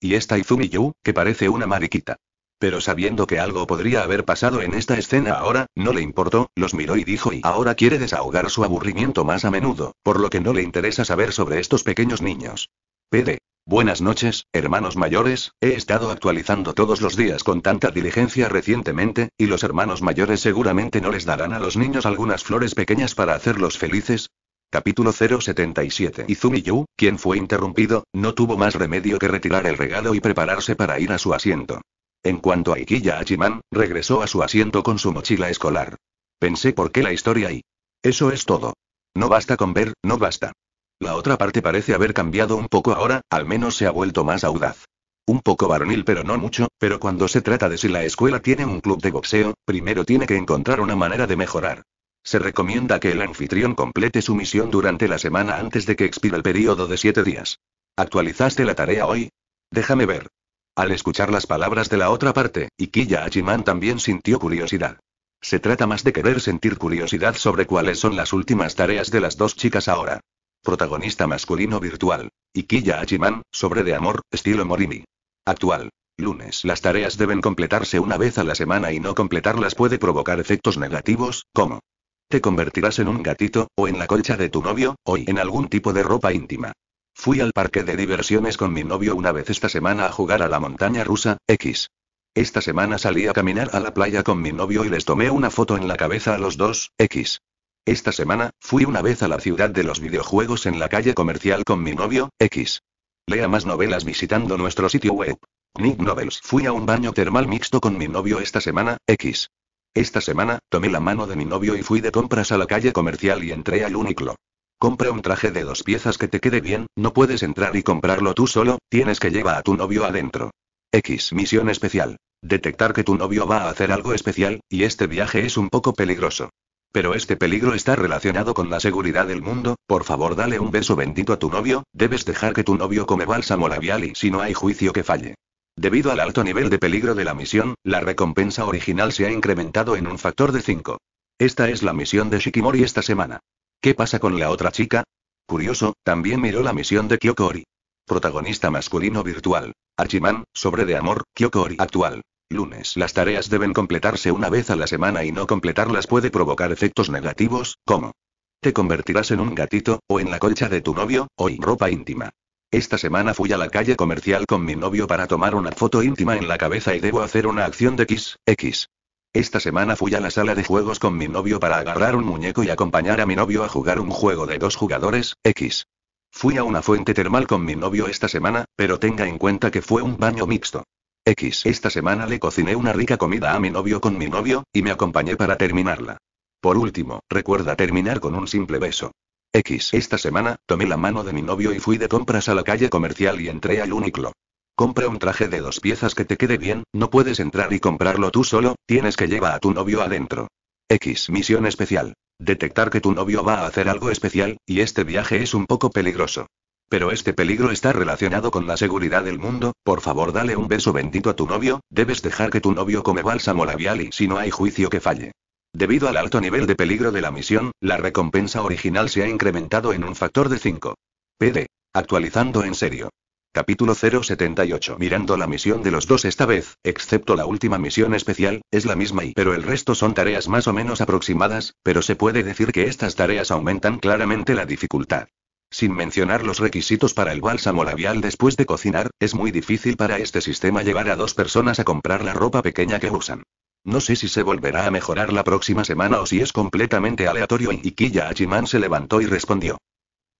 [SPEAKER 1] Y esta Izumi Yu, que parece una mariquita. Pero sabiendo que algo podría haber pasado en esta escena ahora, no le importó, los miró y dijo y ahora quiere desahogar su aburrimiento más a menudo, por lo que no le interesa saber sobre estos pequeños niños. PD. Buenas noches, hermanos mayores, he estado actualizando todos los días con tanta diligencia recientemente, y los hermanos mayores seguramente no les darán a los niños algunas flores pequeñas para hacerlos felices, Capítulo 077 Izumi Yu, quien fue interrumpido, no tuvo más remedio que retirar el regalo y prepararse para ir a su asiento. En cuanto a Ikiya Hachiman, regresó a su asiento con su mochila escolar. Pensé por qué la historia y... Eso es todo. No basta con ver, no basta. La otra parte parece haber cambiado un poco ahora, al menos se ha vuelto más audaz. Un poco varonil pero no mucho, pero cuando se trata de si la escuela tiene un club de boxeo, primero tiene que encontrar una manera de mejorar. Se recomienda que el anfitrión complete su misión durante la semana antes de que expire el periodo de siete días. ¿Actualizaste la tarea hoy? Déjame ver. Al escuchar las palabras de la otra parte, Ikiya Hachiman también sintió curiosidad. Se trata más de querer sentir curiosidad sobre cuáles son las últimas tareas de las dos chicas ahora. Protagonista masculino virtual. Ikiya Hachiman, sobre de amor, estilo Morimi. Actual. Lunes. Las tareas deben completarse una vez a la semana y no completarlas puede provocar efectos negativos, como te convertirás en un gatito, o en la colcha de tu novio, o en algún tipo de ropa íntima. Fui al parque de diversiones con mi novio una vez esta semana a jugar a la montaña rusa, X. Esta semana salí a caminar a la playa con mi novio y les tomé una foto en la cabeza a los dos, X. Esta semana, fui una vez a la ciudad de los videojuegos en la calle comercial con mi novio, X. Lea más novelas visitando nuestro sitio web. Nick Novels. Fui a un baño termal mixto con mi novio esta semana, X. Esta semana, tomé la mano de mi novio y fui de compras a la calle comercial y entré al único. Compra un traje de dos piezas que te quede bien, no puedes entrar y comprarlo tú solo, tienes que llevar a tu novio adentro. X misión especial. Detectar que tu novio va a hacer algo especial, y este viaje es un poco peligroso. Pero este peligro está relacionado con la seguridad del mundo, por favor dale un beso bendito a tu novio, debes dejar que tu novio come bálsamo labial y si no hay juicio que falle. Debido al alto nivel de peligro de la misión, la recompensa original se ha incrementado en un factor de 5. Esta es la misión de Shikimori esta semana. ¿Qué pasa con la otra chica? Curioso, también miró la misión de Kyokori. Protagonista masculino virtual. Archiman, sobre de amor, Kyokori actual. Lunes. Las tareas deben completarse una vez a la semana y no completarlas puede provocar efectos negativos, como te convertirás en un gatito, o en la colcha de tu novio, o en ropa íntima. Esta semana fui a la calle comercial con mi novio para tomar una foto íntima en la cabeza y debo hacer una acción de X, X. Esta semana fui a la sala de juegos con mi novio para agarrar un muñeco y acompañar a mi novio a jugar un juego de dos jugadores, X. Fui a una fuente termal con mi novio esta semana, pero tenga en cuenta que fue un baño mixto. X. Esta semana le cociné una rica comida a mi novio con mi novio, y me acompañé para terminarla. Por último, recuerda terminar con un simple beso. X. Esta semana, tomé la mano de mi novio y fui de compras a la calle comercial y entré al Uniqlo. Compra un traje de dos piezas que te quede bien, no puedes entrar y comprarlo tú solo, tienes que llevar a tu novio adentro. X. Misión especial. Detectar que tu novio va a hacer algo especial, y este viaje es un poco peligroso. Pero este peligro está relacionado con la seguridad del mundo, por favor dale un beso bendito a tu novio, debes dejar que tu novio come bálsamo labial y si no hay juicio que falle. Debido al alto nivel de peligro de la misión, la recompensa original se ha incrementado en un factor de 5. PD. Actualizando en serio. Capítulo 078 Mirando la misión de los dos esta vez, excepto la última misión especial, es la misma y pero el resto son tareas más o menos aproximadas, pero se puede decir que estas tareas aumentan claramente la dificultad. Sin mencionar los requisitos para el bálsamo labial después de cocinar, es muy difícil para este sistema llevar a dos personas a comprar la ropa pequeña que usan. No sé si se volverá a mejorar la próxima semana o si es completamente aleatorio. Ikiya Hachiman se levantó y respondió.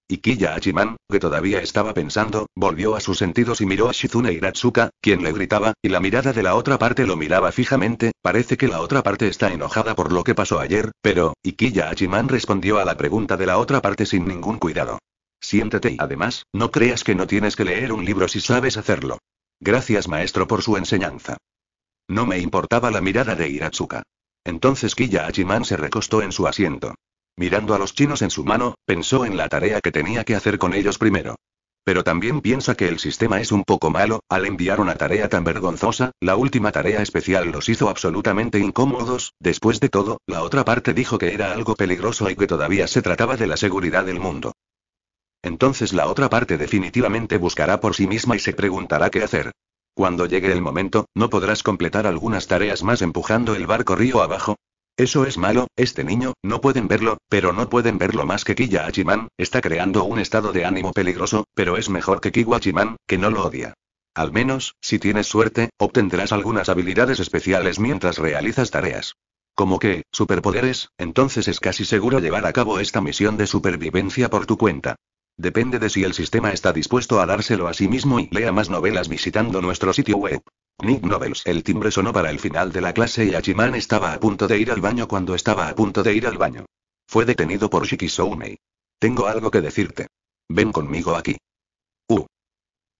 [SPEAKER 1] Ikiya Hachiman, que todavía estaba pensando, volvió a sus sentidos y miró a Shizune Hiratsuka, quien le gritaba, y la mirada de la otra parte lo miraba fijamente, parece que la otra parte está enojada por lo que pasó ayer, pero, Ikiya Hachiman respondió a la pregunta de la otra parte sin ningún cuidado. Siéntete y además, no creas que no tienes que leer un libro si sabes hacerlo. Gracias maestro por su enseñanza. No me importaba la mirada de Hiratsuka. Entonces Kiya se recostó en su asiento. Mirando a los chinos en su mano, pensó en la tarea que tenía que hacer con ellos primero. Pero también piensa que el sistema es un poco malo, al enviar una tarea tan vergonzosa, la última tarea especial los hizo absolutamente incómodos, después de todo, la otra parte dijo que era algo peligroso y que todavía se trataba de la seguridad del mundo. Entonces la otra parte definitivamente buscará por sí misma y se preguntará qué hacer. Cuando llegue el momento, ¿no podrás completar algunas tareas más empujando el barco río abajo? Eso es malo, este niño, no pueden verlo, pero no pueden verlo más que Kiyahachiman, está creando un estado de ánimo peligroso, pero es mejor que Kiwa que no lo odia. Al menos, si tienes suerte, obtendrás algunas habilidades especiales mientras realizas tareas. Como que, superpoderes, entonces es casi seguro llevar a cabo esta misión de supervivencia por tu cuenta. Depende de si el sistema está dispuesto a dárselo a sí mismo y lea más novelas visitando nuestro sitio web. Nick Novels. El timbre sonó para el final de la clase y Achiman estaba a punto de ir al baño cuando estaba a punto de ir al baño. Fue detenido por Shiki Soumei. Tengo algo que decirte. Ven conmigo aquí. Uh.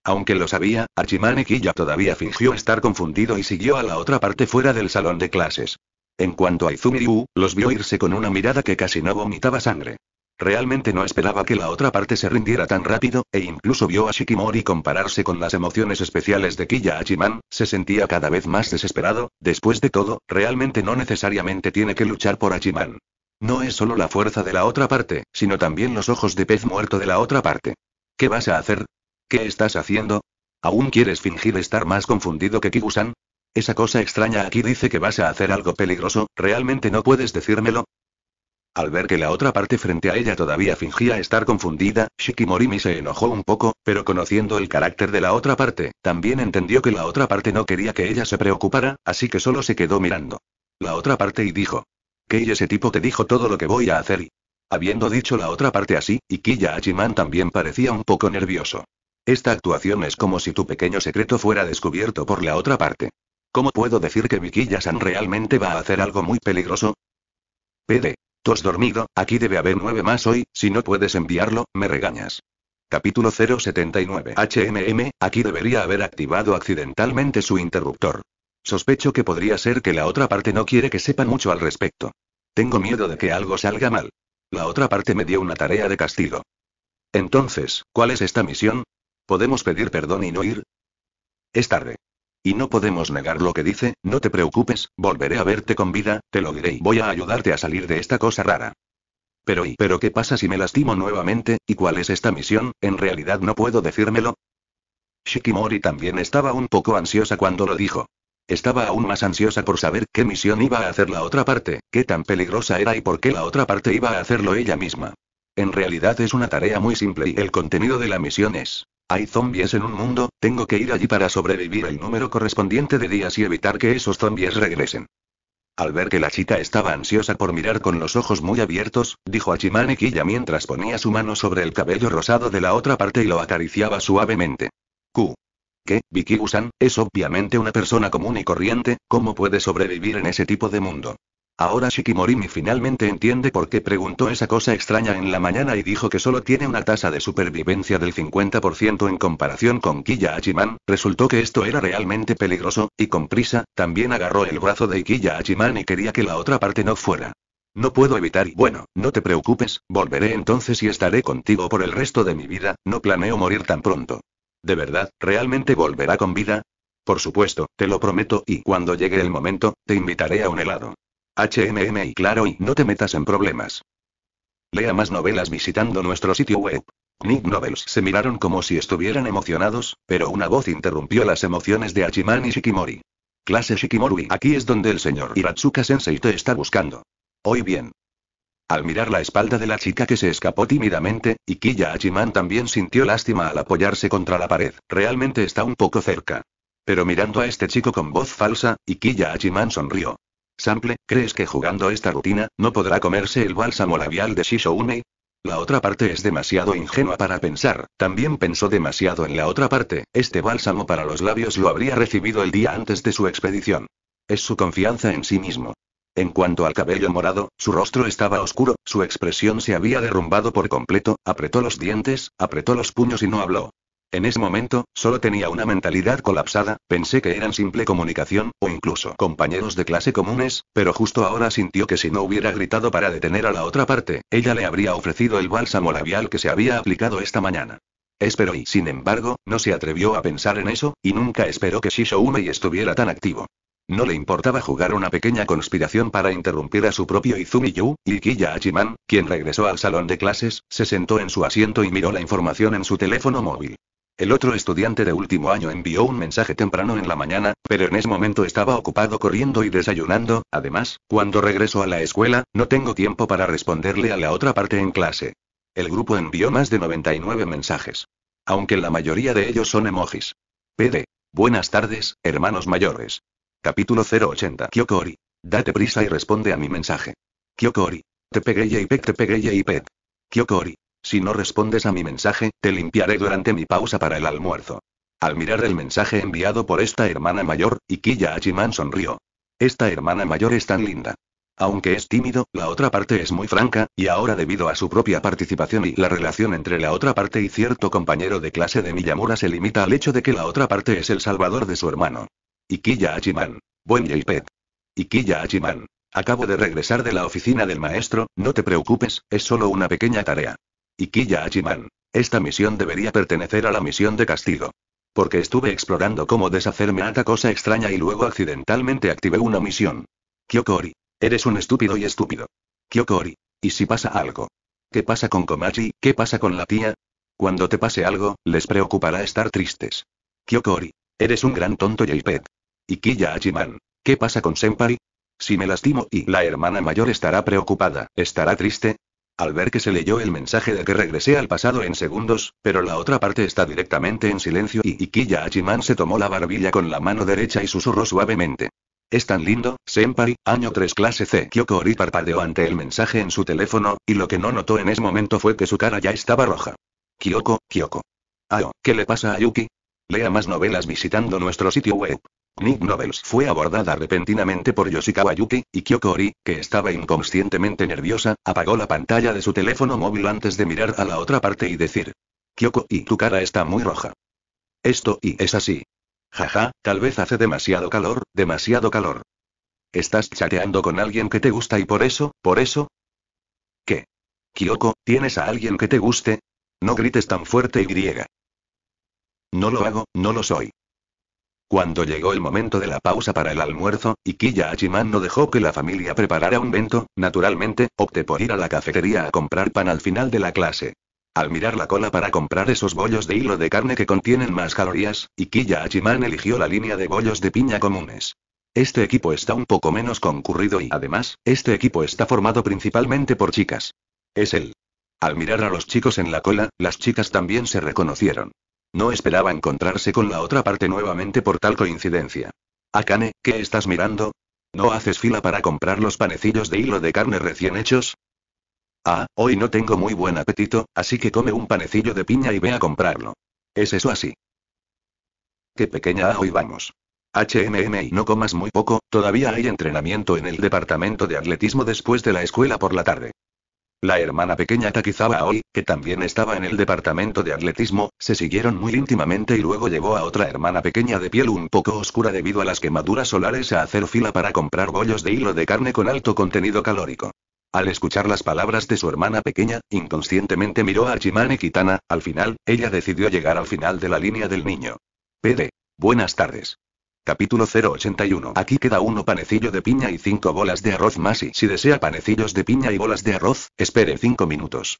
[SPEAKER 1] Aunque lo sabía, Hachiman ya todavía fingió estar confundido y siguió a la otra parte fuera del salón de clases. En cuanto a Izumi los vio irse con una mirada que casi no vomitaba sangre. Realmente no esperaba que la otra parte se rindiera tan rápido, e incluso vio a Shikimori compararse con las emociones especiales de Kiya Achiman, se sentía cada vez más desesperado, después de todo, realmente no necesariamente tiene que luchar por Hachiman. No es solo la fuerza de la otra parte, sino también los ojos de pez muerto de la otra parte. ¿Qué vas a hacer? ¿Qué estás haciendo? ¿Aún quieres fingir estar más confundido que Kibusan? Esa cosa extraña aquí dice que vas a hacer algo peligroso, ¿realmente no puedes decírmelo? Al ver que la otra parte frente a ella todavía fingía estar confundida, Shikimorimi se enojó un poco, pero conociendo el carácter de la otra parte, también entendió que la otra parte no quería que ella se preocupara, así que solo se quedó mirando. La otra parte y dijo. y ese tipo te dijo todo lo que voy a hacer. Habiendo dicho la otra parte así, Ikiya Hachiman también parecía un poco nervioso. Esta actuación es como si tu pequeño secreto fuera descubierto por la otra parte. ¿Cómo puedo decir que Mikiya-san realmente va a hacer algo muy peligroso? PD. Tú has dormido, aquí debe haber nueve más hoy, si no puedes enviarlo, me regañas. Capítulo 079 HMM, aquí debería haber activado accidentalmente su interruptor. Sospecho que podría ser que la otra parte no quiere que sepa mucho al respecto. Tengo miedo de que algo salga mal. La otra parte me dio una tarea de castigo. Entonces, ¿cuál es esta misión? ¿Podemos pedir perdón y no ir? Es tarde. Y no podemos negar lo que dice, no te preocupes, volveré a verte con vida, te lo diré y voy a ayudarte a salir de esta cosa rara. Pero ¿y pero qué pasa si me lastimo nuevamente? ¿Y cuál es esta misión? En realidad no puedo decírmelo. Shikimori también estaba un poco ansiosa cuando lo dijo. Estaba aún más ansiosa por saber qué misión iba a hacer la otra parte, qué tan peligrosa era y por qué la otra parte iba a hacerlo ella misma. En realidad es una tarea muy simple y el contenido de la misión es hay zombies en un mundo, tengo que ir allí para sobrevivir el número correspondiente de días y evitar que esos zombies regresen. Al ver que la chica estaba ansiosa por mirar con los ojos muy abiertos, dijo a Chimanekilla mientras ponía su mano sobre el cabello rosado de la otra parte y lo acariciaba suavemente. Q. Que, Vicky Usan, es obviamente una persona común y corriente, ¿cómo puede sobrevivir en ese tipo de mundo? Ahora Shikimorimi finalmente entiende por qué preguntó esa cosa extraña en la mañana y dijo que solo tiene una tasa de supervivencia del 50% en comparación con Kiya resultó que esto era realmente peligroso, y con prisa, también agarró el brazo de Kiya Ajiman y quería que la otra parte no fuera. No puedo evitar y bueno, no te preocupes, volveré entonces y estaré contigo por el resto de mi vida, no planeo morir tan pronto. ¿De verdad, realmente volverá con vida? Por supuesto, te lo prometo y cuando llegue el momento, te invitaré a un helado. HMM y claro y no te metas en problemas. Lea más novelas visitando nuestro sitio web. Nick Novels se miraron como si estuvieran emocionados, pero una voz interrumpió las emociones de Hachiman y Shikimori. Clase Shikimori, aquí es donde el señor Hiratsuka Sensei te está buscando. Hoy bien. Al mirar la espalda de la chica que se escapó tímidamente, Ikiya Hachiman también sintió lástima al apoyarse contra la pared, realmente está un poco cerca. Pero mirando a este chico con voz falsa, Ikiya Hachiman sonrió. Sample, ¿crees que jugando esta rutina, no podrá comerse el bálsamo labial de Shishoumei? La otra parte es demasiado ingenua para pensar, también pensó demasiado en la otra parte, este bálsamo para los labios lo habría recibido el día antes de su expedición. Es su confianza en sí mismo. En cuanto al cabello morado, su rostro estaba oscuro, su expresión se había derrumbado por completo, apretó los dientes, apretó los puños y no habló. En ese momento, solo tenía una mentalidad colapsada, pensé que eran simple comunicación, o incluso compañeros de clase comunes, pero justo ahora sintió que si no hubiera gritado para detener a la otra parte, ella le habría ofrecido el bálsamo labial que se había aplicado esta mañana. Espero y, sin embargo, no se atrevió a pensar en eso, y nunca esperó que Shishoumei estuviera tan activo. No le importaba jugar una pequeña conspiración para interrumpir a su propio Izumi Yu, y Kiya Achiman, quien regresó al salón de clases, se sentó en su asiento y miró la información en su teléfono móvil. El otro estudiante de último año envió un mensaje temprano en la mañana, pero en ese momento estaba ocupado corriendo y desayunando, además, cuando regreso a la escuela, no tengo tiempo para responderle a la otra parte en clase. El grupo envió más de 99 mensajes. Aunque la mayoría de ellos son emojis. PD. Buenas tardes, hermanos mayores. Capítulo 080. Kyokori. Date prisa y responde a mi mensaje. Kyokori. Te pegué y pet te pegué y pet. Kyokori. Si no respondes a mi mensaje, te limpiaré durante mi pausa para el almuerzo. Al mirar el mensaje enviado por esta hermana mayor, Ikiya Achiman sonrió. Esta hermana mayor es tan linda. Aunque es tímido, la otra parte es muy franca, y ahora debido a su propia participación y la relación entre la otra parte y cierto compañero de clase de Miyamura se limita al hecho de que la otra parte es el salvador de su hermano. Ikiya Achiman. Buen J-Pet. Ikiya Achiman. Acabo de regresar de la oficina del maestro, no te preocupes, es solo una pequeña tarea. Y Hachiman. Esta misión debería pertenecer a la misión de castigo. Porque estuve explorando cómo deshacerme a esta cosa extraña y luego accidentalmente activé una misión. Kyokori. Eres un estúpido y estúpido. Kyokori. ¿Y si pasa algo? ¿Qué pasa con Komachi? ¿Qué pasa con la tía? Cuando te pase algo, les preocupará estar tristes. Kyokori. Eres un gran tonto JPEG. pet Ikiya ¿Qué pasa con Senpai? Si me lastimo y la hermana mayor estará preocupada, estará triste, al ver que se leyó el mensaje de que regresé al pasado en segundos, pero la otra parte está directamente en silencio y Ikiya Achiman se tomó la barbilla con la mano derecha y susurró suavemente. Es tan lindo, Senpai, año 3 clase C. Kyoko Ori parpadeó ante el mensaje en su teléfono, y lo que no notó en ese momento fue que su cara ya estaba roja. Kyoko, Kyoko. Ayo, ¿qué le pasa a Yuki? Lea más novelas visitando nuestro sitio web. Nick Novels fue abordada repentinamente por Yoshikawa Yuki, y Kyoko Ori, que estaba inconscientemente nerviosa, apagó la pantalla de su teléfono móvil antes de mirar a la otra parte y decir: Kyoko, y tu cara está muy roja. Esto y es así. Jaja, tal vez hace demasiado calor, demasiado calor. Estás chateando con alguien que te gusta y por eso, por eso. ¿Qué? Kyoko, ¿tienes a alguien que te guste? No grites tan fuerte y griega. No lo hago, no lo soy. Cuando llegó el momento de la pausa para el almuerzo, y Kiya no dejó que la familia preparara un bento, naturalmente, opté por ir a la cafetería a comprar pan al final de la clase. Al mirar la cola para comprar esos bollos de hilo de carne que contienen más calorías, Ikiya Achiman eligió la línea de bollos de piña comunes. Este equipo está un poco menos concurrido y además, este equipo está formado principalmente por chicas. Es él. Al mirar a los chicos en la cola, las chicas también se reconocieron. No esperaba encontrarse con la otra parte nuevamente por tal coincidencia. Akane, ¿qué estás mirando? ¿No haces fila para comprar los panecillos de hilo de carne recién hechos? Ah, hoy no tengo muy buen apetito, así que come un panecillo de piña y ve a comprarlo. ¿Es eso así? Qué pequeña hoy vamos. HMM y no comas muy poco, todavía hay entrenamiento en el departamento de atletismo después de la escuela por la tarde. La hermana pequeña Takizawa hoy, que también estaba en el departamento de atletismo, se siguieron muy íntimamente y luego llevó a otra hermana pequeña de piel un poco oscura debido a las quemaduras solares a hacer fila para comprar bollos de hilo de carne con alto contenido calórico. Al escuchar las palabras de su hermana pequeña, inconscientemente miró a Chimane Kitana, al final, ella decidió llegar al final de la línea del niño. PD. Buenas tardes. Capítulo 081. Aquí queda uno panecillo de piña y cinco bolas de arroz más y si desea panecillos de piña y bolas de arroz, espere cinco minutos.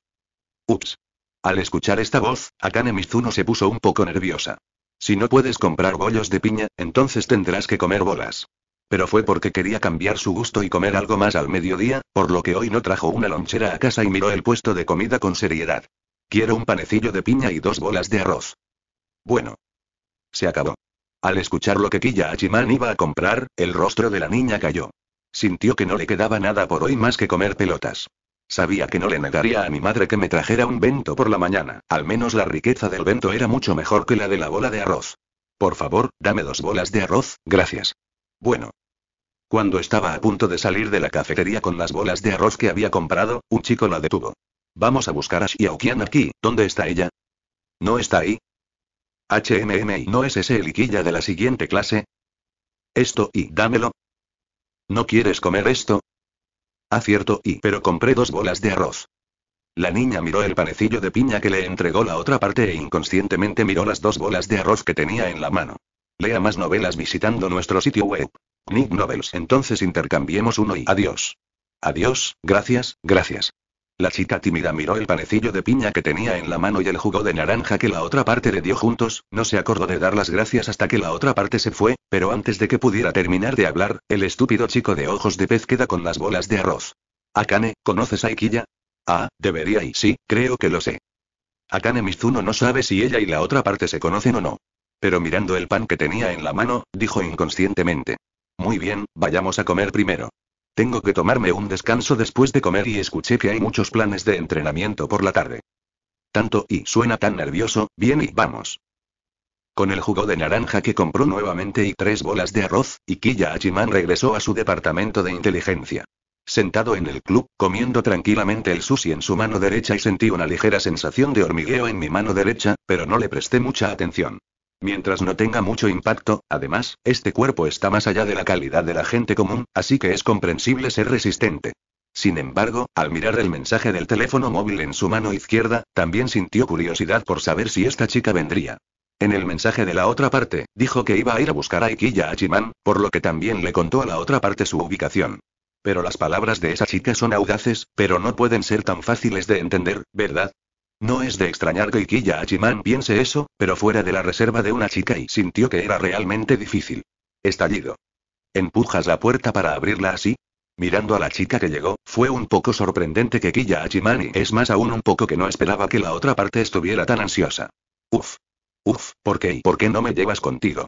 [SPEAKER 1] Ups. Al escuchar esta voz, Akane Mizuno se puso un poco nerviosa. Si no puedes comprar bollos de piña, entonces tendrás que comer bolas. Pero fue porque quería cambiar su gusto y comer algo más al mediodía, por lo que hoy no trajo una lonchera a casa y miró el puesto de comida con seriedad. Quiero un panecillo de piña y dos bolas de arroz. Bueno. Se acabó. Al escuchar lo que Killa Achiman iba a comprar, el rostro de la niña cayó. Sintió que no le quedaba nada por hoy más que comer pelotas. Sabía que no le negaría a mi madre que me trajera un vento por la mañana, al menos la riqueza del vento era mucho mejor que la de la bola de arroz. Por favor, dame dos bolas de arroz, gracias. Bueno. Cuando estaba a punto de salir de la cafetería con las bolas de arroz que había comprado, un chico la detuvo. Vamos a buscar a Xiaoqian aquí, ¿dónde está ella? No está ahí, HMM y no es ese eliquilla de la siguiente clase. Esto y dámelo. ¿No quieres comer esto? Acierto y pero compré dos bolas de arroz. La niña miró el panecillo de piña que le entregó la otra parte e inconscientemente miró las dos bolas de arroz que tenía en la mano. Lea más novelas visitando nuestro sitio web. Nick Novels. Entonces intercambiemos uno y adiós. Adiós, gracias, gracias. La chica tímida miró el panecillo de piña que tenía en la mano y el jugo de naranja que la otra parte le dio juntos, no se acordó de dar las gracias hasta que la otra parte se fue, pero antes de que pudiera terminar de hablar, el estúpido chico de ojos de pez queda con las bolas de arroz. Akane, ¿conoces a Ikilla? Ah, debería y sí, creo que lo sé. Akane Mizuno no sabe si ella y la otra parte se conocen o no. Pero mirando el pan que tenía en la mano, dijo inconscientemente. Muy bien, vayamos a comer primero. Tengo que tomarme un descanso después de comer y escuché que hay muchos planes de entrenamiento por la tarde. Tanto y suena tan nervioso, bien y vamos. Con el jugo de naranja que compró nuevamente y tres bolas de arroz, Ikiya Achiman regresó a su departamento de inteligencia. Sentado en el club, comiendo tranquilamente el sushi en su mano derecha y sentí una ligera sensación de hormigueo en mi mano derecha, pero no le presté mucha atención. Mientras no tenga mucho impacto, además, este cuerpo está más allá de la calidad de la gente común, así que es comprensible ser resistente. Sin embargo, al mirar el mensaje del teléfono móvil en su mano izquierda, también sintió curiosidad por saber si esta chica vendría. En el mensaje de la otra parte, dijo que iba a ir a buscar a Ikiya Achiman, por lo que también le contó a la otra parte su ubicación. Pero las palabras de esa chica son audaces, pero no pueden ser tan fáciles de entender, ¿verdad? No es de extrañar que Ikiya Hachiman piense eso, pero fuera de la reserva de una chica y sintió que era realmente difícil. Estallido. ¿Empujas la puerta para abrirla así? Mirando a la chica que llegó, fue un poco sorprendente que Kiya Achimani es más aún un poco que no esperaba que la otra parte estuviera tan ansiosa. Uf. Uf, ¿por qué y por qué no me llevas contigo?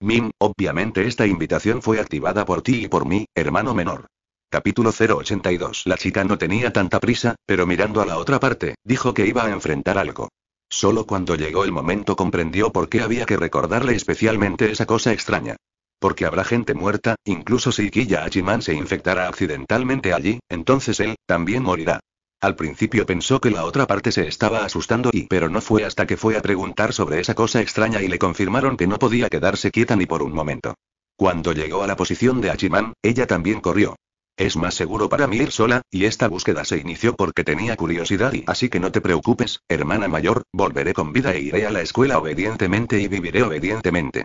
[SPEAKER 1] Mim, obviamente esta invitación fue activada por ti y por mí, hermano menor. Capítulo 082 La chica no tenía tanta prisa, pero mirando a la otra parte, dijo que iba a enfrentar algo. Solo cuando llegó el momento comprendió por qué había que recordarle especialmente esa cosa extraña. Porque habrá gente muerta, incluso si Killa Hachiman se infectara accidentalmente allí, entonces él, también morirá. Al principio pensó que la otra parte se estaba asustando y pero no fue hasta que fue a preguntar sobre esa cosa extraña y le confirmaron que no podía quedarse quieta ni por un momento. Cuando llegó a la posición de Hachiman, ella también corrió. Es más seguro para mí ir sola, y esta búsqueda se inició porque tenía curiosidad y así que no te preocupes, hermana mayor, volveré con vida e iré a la escuela obedientemente y viviré obedientemente.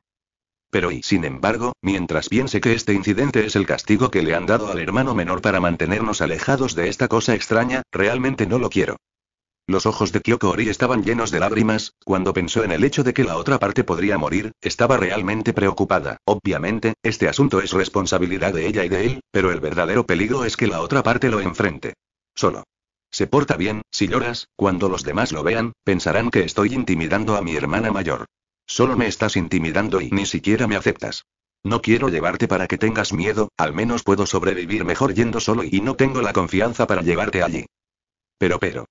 [SPEAKER 1] Pero y sin embargo, mientras piense que este incidente es el castigo que le han dado al hermano menor para mantenernos alejados de esta cosa extraña, realmente no lo quiero. Los ojos de Kyoko Ori estaban llenos de lágrimas, cuando pensó en el hecho de que la otra parte podría morir, estaba realmente preocupada. Obviamente, este asunto es responsabilidad de ella y de él, pero el verdadero peligro es que la otra parte lo enfrente. Solo. Se porta bien, si lloras, cuando los demás lo vean, pensarán que estoy intimidando a mi hermana mayor. Solo me estás intimidando y ni siquiera me aceptas. No quiero llevarte para que tengas miedo, al menos puedo sobrevivir mejor yendo solo y no tengo la confianza para llevarte allí. Pero pero.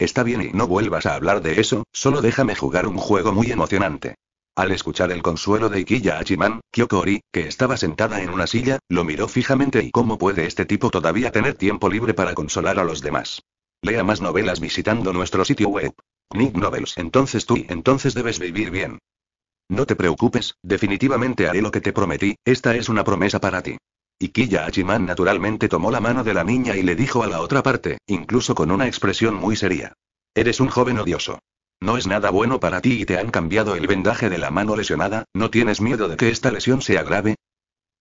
[SPEAKER 1] Está bien y no vuelvas a hablar de eso, solo déjame jugar un juego muy emocionante. Al escuchar el consuelo de Ikiya Achiman, Ori, que estaba sentada en una silla, lo miró fijamente y cómo puede este tipo todavía tener tiempo libre para consolar a los demás. Lea más novelas visitando nuestro sitio web. Nick Novels. Entonces tú y entonces debes vivir bien. No te preocupes, definitivamente haré lo que te prometí, esta es una promesa para ti. Killa Hachiman naturalmente tomó la mano de la niña y le dijo a la otra parte, incluso con una expresión muy seria. Eres un joven odioso. No es nada bueno para ti y te han cambiado el vendaje de la mano lesionada, ¿no tienes miedo de que esta lesión sea grave?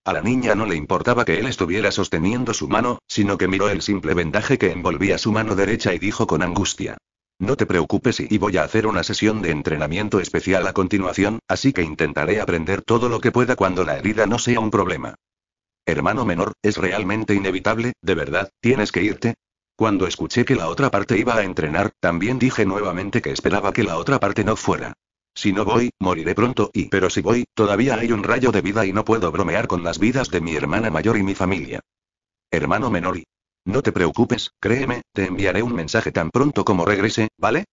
[SPEAKER 1] A la niña no le importaba que él estuviera sosteniendo su mano, sino que miró el simple vendaje que envolvía su mano derecha y dijo con angustia. No te preocupes y voy a hacer una sesión de entrenamiento especial a continuación, así que intentaré aprender todo lo que pueda cuando la herida no sea un problema. Hermano menor, es realmente inevitable, de verdad, tienes que irte. Cuando escuché que la otra parte iba a entrenar, también dije nuevamente que esperaba que la otra parte no fuera. Si no voy, moriré pronto y... Pero si voy, todavía hay un rayo de vida y no puedo bromear con las vidas de mi hermana mayor y mi familia. Hermano menor y... No te preocupes, créeme, te enviaré un mensaje tan pronto como regrese, ¿vale?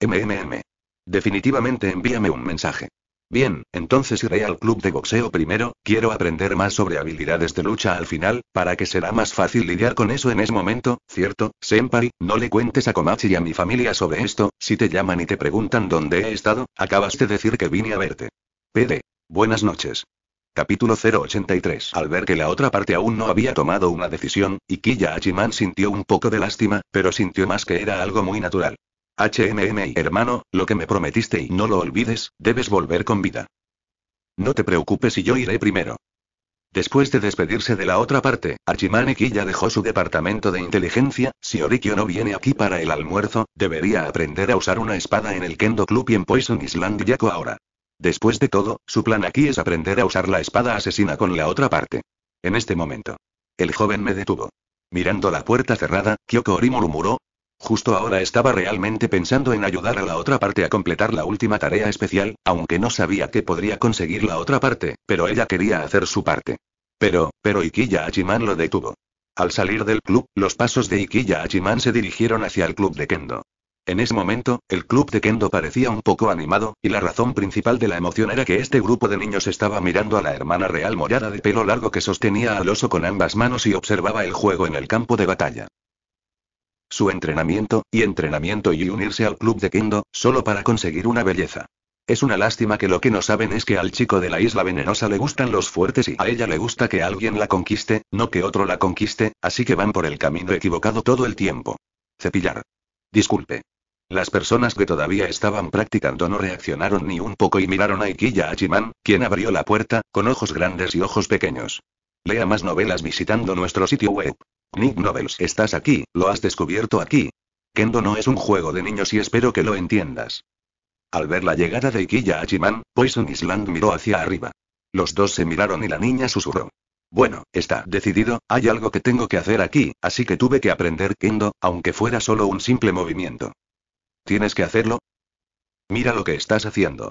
[SPEAKER 1] MMM. Definitivamente envíame un mensaje. Bien, entonces iré al club de boxeo primero, quiero aprender más sobre habilidades de lucha al final, para que será más fácil lidiar con eso en ese momento, ¿cierto? Senpai, no le cuentes a Komachi y a mi familia sobre esto, si te llaman y te preguntan dónde he estado, acabas de decir que vine a verte. PD. Buenas noches. Capítulo 083 Al ver que la otra parte aún no había tomado una decisión, Ikiya Hachiman sintió un poco de lástima, pero sintió más que era algo muy natural. HMM hermano, lo que me prometiste y no lo olvides, debes volver con vida. No te preocupes y yo iré primero. Después de despedirse de la otra parte, Archimane ya dejó su departamento de inteligencia, si Orikyo no viene aquí para el almuerzo, debería aprender a usar una espada en el Kendo Club y en Poison Island Yako ahora. Después de todo, su plan aquí es aprender a usar la espada asesina con la otra parte. En este momento. El joven me detuvo. Mirando la puerta cerrada, Kyoko Ori murmuró, Justo ahora estaba realmente pensando en ayudar a la otra parte a completar la última tarea especial, aunque no sabía que podría conseguir la otra parte, pero ella quería hacer su parte. Pero, pero Ikiya Achiman lo detuvo. Al salir del club, los pasos de Ikiya Achiman se dirigieron hacia el club de Kendo. En ese momento, el club de Kendo parecía un poco animado, y la razón principal de la emoción era que este grupo de niños estaba mirando a la hermana real morada de pelo largo que sostenía al oso con ambas manos y observaba el juego en el campo de batalla. Su entrenamiento, y entrenamiento y unirse al club de Kendo, solo para conseguir una belleza. Es una lástima que lo que no saben es que al chico de la isla venenosa le gustan los fuertes y a ella le gusta que alguien la conquiste, no que otro la conquiste, así que van por el camino equivocado todo el tiempo. Cepillar. Disculpe. Las personas que todavía estaban practicando no reaccionaron ni un poco y miraron a Ikiya Achiman, quien abrió la puerta, con ojos grandes y ojos pequeños. Lea más novelas visitando nuestro sitio web. Nick Novels, estás aquí, lo has descubierto aquí. Kendo no es un juego de niños y espero que lo entiendas. Al ver la llegada de Ikiya a Poison Island miró hacia arriba. Los dos se miraron y la niña susurró. Bueno, está decidido, hay algo que tengo que hacer aquí, así que tuve que aprender Kendo, aunque fuera solo un simple movimiento. ¿Tienes que hacerlo? Mira lo que estás haciendo.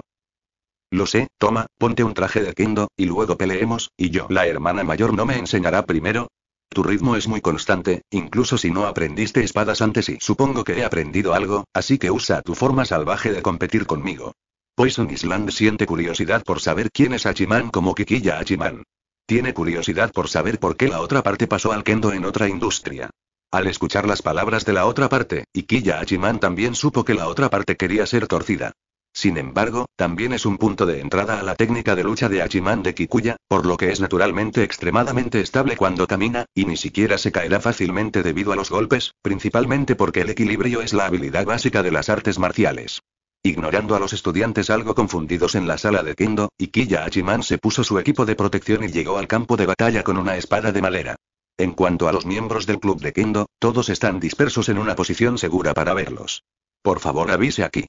[SPEAKER 1] Lo sé, toma, ponte un traje de Kendo, y luego peleemos, y yo, la hermana mayor, no me enseñará primero, tu ritmo es muy constante, incluso si no aprendiste espadas antes y supongo que he aprendido algo, así que usa tu forma salvaje de competir conmigo. Poison Island siente curiosidad por saber quién es Hachiman como Kikilla Hachiman. Tiene curiosidad por saber por qué la otra parte pasó al kendo en otra industria. Al escuchar las palabras de la otra parte, Ikiya Hachiman también supo que la otra parte quería ser torcida. Sin embargo, también es un punto de entrada a la técnica de lucha de Hachiman de Kikuya, por lo que es naturalmente extremadamente estable cuando camina, y ni siquiera se caerá fácilmente debido a los golpes, principalmente porque el equilibrio es la habilidad básica de las artes marciales. Ignorando a los estudiantes algo confundidos en la sala de Kendo, Ikiya Hachiman se puso su equipo de protección y llegó al campo de batalla con una espada de madera. En cuanto a los miembros del club de Kendo, todos están dispersos en una posición segura para verlos. Por favor avise aquí.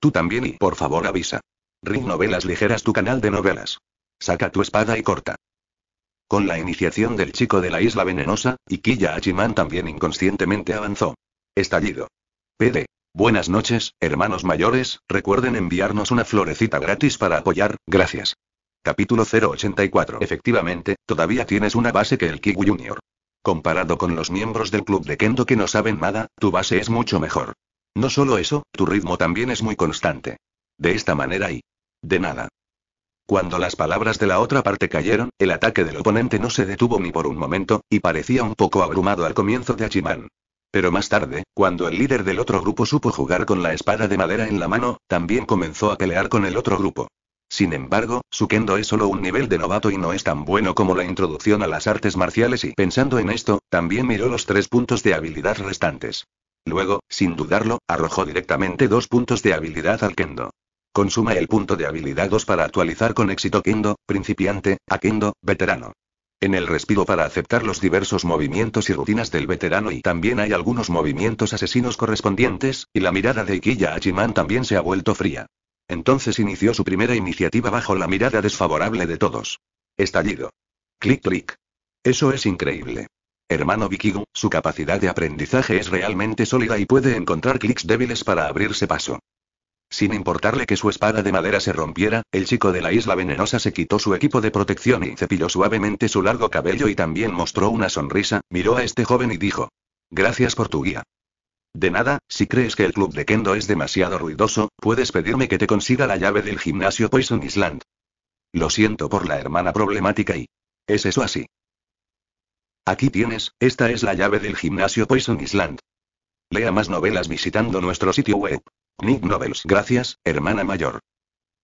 [SPEAKER 1] Tú también y por favor avisa. Ring Novelas Ligeras tu canal de novelas. Saca tu espada y corta. Con la iniciación del chico de la isla venenosa, Ikiya Hachiman también inconscientemente avanzó. Estallido. PD. Buenas noches, hermanos mayores, recuerden enviarnos una florecita gratis para apoyar, gracias. Capítulo 084 Efectivamente, todavía tienes una base que el Kiku Junior. Comparado con los miembros del club de Kendo que no saben nada, tu base es mucho mejor. No solo eso, tu ritmo también es muy constante. De esta manera y... De nada. Cuando las palabras de la otra parte cayeron, el ataque del oponente no se detuvo ni por un momento, y parecía un poco abrumado al comienzo de Achiman. Pero más tarde, cuando el líder del otro grupo supo jugar con la espada de madera en la mano, también comenzó a pelear con el otro grupo. Sin embargo, su kendo es solo un nivel de novato y no es tan bueno como la introducción a las artes marciales y pensando en esto, también miró los tres puntos de habilidad restantes. Luego, sin dudarlo, arrojó directamente dos puntos de habilidad al Kendo. Consuma el punto de habilidad 2 para actualizar con éxito Kendo, principiante, a Kendo, veterano. En el respiro para aceptar los diversos movimientos y rutinas del veterano y también hay algunos movimientos asesinos correspondientes, y la mirada de Ikiya Achiman también se ha vuelto fría. Entonces inició su primera iniciativa bajo la mirada desfavorable de todos. Estallido. Clic clic. Eso es increíble hermano Vikigo, su capacidad de aprendizaje es realmente sólida y puede encontrar clics débiles para abrirse paso. Sin importarle que su espada de madera se rompiera, el chico de la isla venenosa se quitó su equipo de protección y cepilló suavemente su largo cabello y también mostró una sonrisa, miró a este joven y dijo. Gracias por tu guía. De nada, si crees que el club de Kendo es demasiado ruidoso, puedes pedirme que te consiga la llave del gimnasio Poison Island. Lo siento por la hermana problemática y... ¿Es eso así? Aquí tienes, esta es la llave del gimnasio Poison Island. Lea más novelas visitando nuestro sitio web. Nick Novels, gracias, hermana mayor.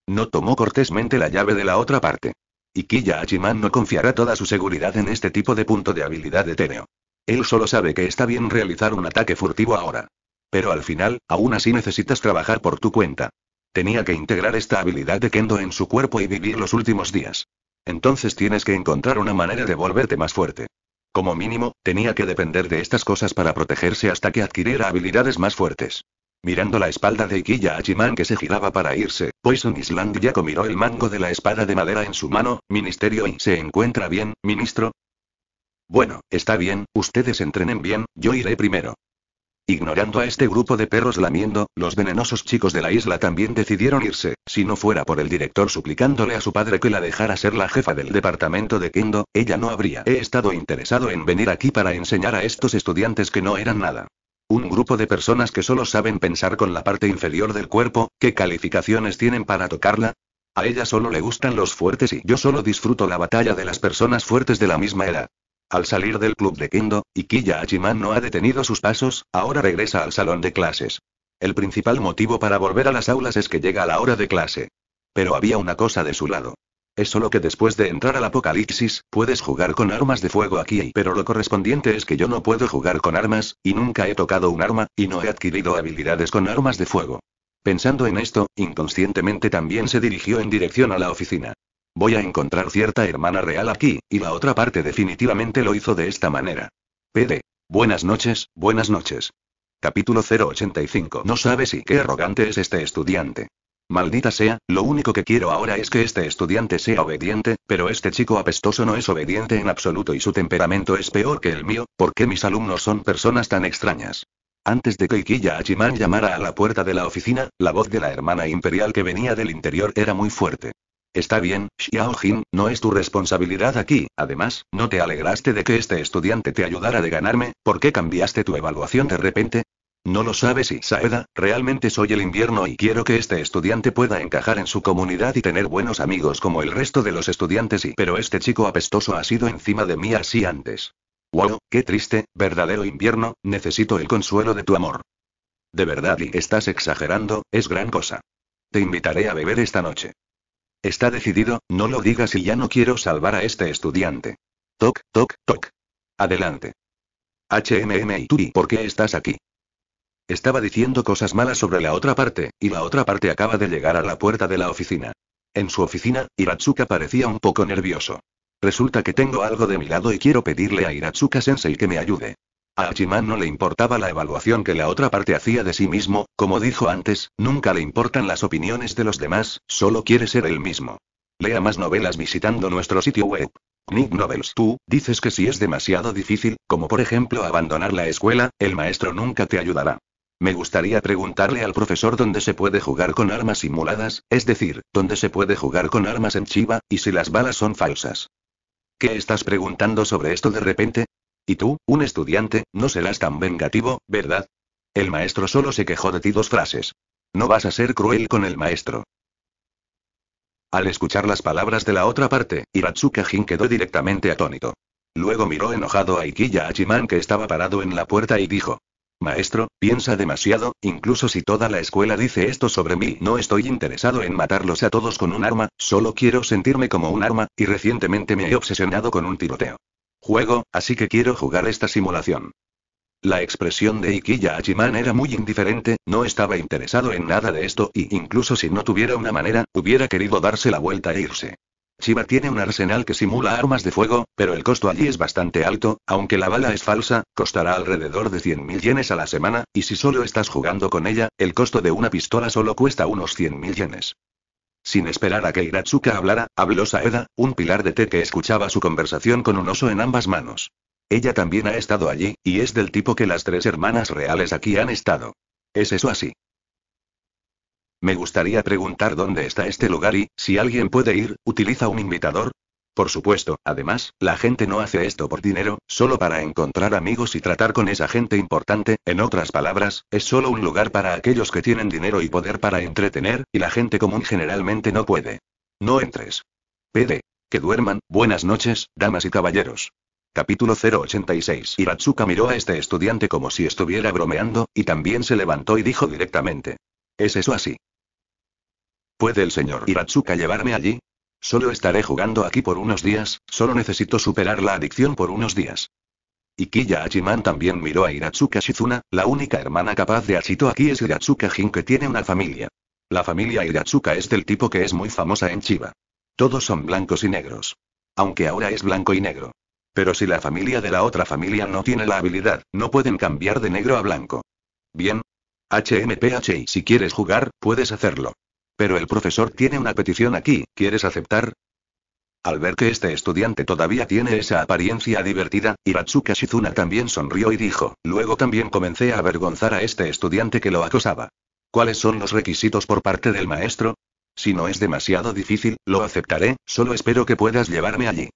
[SPEAKER 1] No tomó cortésmente la llave de la otra parte. Y Hachiman Achiman no confiará toda su seguridad en este tipo de punto de habilidad de teneo. Él solo sabe que está bien realizar un ataque furtivo ahora. Pero al final, aún así necesitas trabajar por tu cuenta. Tenía que integrar esta habilidad de Kendo en su cuerpo y vivir los últimos días. Entonces tienes que encontrar una manera de volverte más fuerte. Como mínimo, tenía que depender de estas cosas para protegerse hasta que adquiriera habilidades más fuertes. Mirando la espalda de Ikiya a que se giraba para irse, Poison Island ya miró el mango de la espada de madera en su mano, Ministerio y se encuentra bien, ministro. Bueno, está bien, ustedes entrenen bien, yo iré primero. Ignorando a este grupo de perros lamiendo, los venenosos chicos de la isla también decidieron irse, si no fuera por el director suplicándole a su padre que la dejara ser la jefa del departamento de Kendo, ella no habría He estado interesado en venir aquí para enseñar a estos estudiantes que no eran nada. Un grupo de personas que solo saben pensar con la parte inferior del cuerpo, ¿qué calificaciones tienen para tocarla? A ella solo le gustan los fuertes y yo solo disfruto la batalla de las personas fuertes de la misma edad. Al salir del club de Kendo, Ikiya Hachiman no ha detenido sus pasos, ahora regresa al salón de clases. El principal motivo para volver a las aulas es que llega la hora de clase. Pero había una cosa de su lado. Es solo que después de entrar al apocalipsis, puedes jugar con armas de fuego aquí, pero lo correspondiente es que yo no puedo jugar con armas, y nunca he tocado un arma, y no he adquirido habilidades con armas de fuego. Pensando en esto, inconscientemente también se dirigió en dirección a la oficina. Voy a encontrar cierta hermana real aquí, y la otra parte definitivamente lo hizo de esta manera. PD. Buenas noches, buenas noches. Capítulo 085. No sabes y qué arrogante es este estudiante. Maldita sea, lo único que quiero ahora es que este estudiante sea obediente, pero este chico apestoso no es obediente en absoluto y su temperamento es peor que el mío, ¿por qué mis alumnos son personas tan extrañas? Antes de que Ikiya Achiman llamara a la puerta de la oficina, la voz de la hermana imperial que venía del interior era muy fuerte. Está bien, Xiao Jin, no es tu responsabilidad aquí. Además, no te alegraste de que este estudiante te ayudara de ganarme, ¿por qué cambiaste tu evaluación de repente? No lo sabes y Saeda, realmente soy el invierno y quiero que este estudiante pueda encajar en su comunidad y tener buenos amigos como el resto de los estudiantes y... Pero este chico apestoso ha sido encima de mí así antes. Wow, qué triste, verdadero invierno, necesito el consuelo de tu amor. De verdad y estás exagerando, es gran cosa. Te invitaré a beber esta noche. Está decidido, no lo digas y ya no quiero salvar a este estudiante. Toc, toc, toc. Adelante. HMM y ¿por qué estás aquí? Estaba diciendo cosas malas sobre la otra parte, y la otra parte acaba de llegar a la puerta de la oficina. En su oficina, Hiratsuka parecía un poco nervioso. Resulta que tengo algo de mi lado y quiero pedirle a iratsuka sensei que me ayude. A Achiman no le importaba la evaluación que la otra parte hacía de sí mismo, como dijo antes, nunca le importan las opiniones de los demás, solo quiere ser él mismo. Lea más novelas visitando nuestro sitio web. Nick Novels tú, dices que si es demasiado difícil, como por ejemplo abandonar la escuela, el maestro nunca te ayudará. Me gustaría preguntarle al profesor dónde se puede jugar con armas simuladas, es decir, dónde se puede jugar con armas en Chiva, y si las balas son falsas. ¿Qué estás preguntando sobre esto de repente? Y tú, un estudiante, no serás tan vengativo, ¿verdad? El maestro solo se quejó de ti dos frases. No vas a ser cruel con el maestro. Al escuchar las palabras de la otra parte, Hiratsuka Jin quedó directamente atónito. Luego miró enojado a Ikiya Achiman que estaba parado en la puerta y dijo. Maestro, piensa demasiado, incluso si toda la escuela dice esto sobre mí, no estoy interesado en matarlos a todos con un arma, solo quiero sentirme como un arma, y recientemente me he obsesionado con un tiroteo. Juego, así que quiero jugar esta simulación. La expresión de Ikiya Hachiman era muy indiferente, no estaba interesado en nada de esto y incluso si no tuviera una manera, hubiera querido darse la vuelta e irse. Chiba tiene un arsenal que simula armas de fuego, pero el costo allí es bastante alto, aunque la bala es falsa, costará alrededor de 100.000 yenes a la semana, y si solo estás jugando con ella, el costo de una pistola solo cuesta unos 100.000 yenes. Sin esperar a que Hiratsuka hablara, habló Saeda, un pilar de té que escuchaba su conversación con un oso en ambas manos. Ella también ha estado allí, y es del tipo que las tres hermanas reales aquí han estado. ¿Es eso así? Me gustaría preguntar dónde está este lugar y, si alguien puede ir, utiliza un invitador, por supuesto, además, la gente no hace esto por dinero, solo para encontrar amigos y tratar con esa gente importante, en otras palabras, es solo un lugar para aquellos que tienen dinero y poder para entretener, y la gente común generalmente no puede. No entres. PD. Que duerman, buenas noches, damas y caballeros. Capítulo 086 Hiratsuka miró a este estudiante como si estuviera bromeando, y también se levantó y dijo directamente. ¿Es eso así? ¿Puede el señor iratsuka llevarme allí? Solo estaré jugando aquí por unos días, solo necesito superar la adicción por unos días. Ikiya Hachiman también miró a Hiratsuka Shizuna, la única hermana capaz de Achito aquí es Hiratsuka Jin que tiene una familia. La familia Hiratsuka es del tipo que es muy famosa en Chiba. Todos son blancos y negros. Aunque ahora es blanco y negro. Pero si la familia de la otra familia no tiene la habilidad, no pueden cambiar de negro a blanco. Bien. HMPH, si quieres jugar, puedes hacerlo. Pero el profesor tiene una petición aquí, ¿quieres aceptar? Al ver que este estudiante todavía tiene esa apariencia divertida, Hiratsuka Shizuna también sonrió y dijo, luego también comencé a avergonzar a este estudiante que lo acosaba. ¿Cuáles son los requisitos por parte del maestro? Si no es demasiado difícil, lo aceptaré, solo espero que puedas llevarme allí.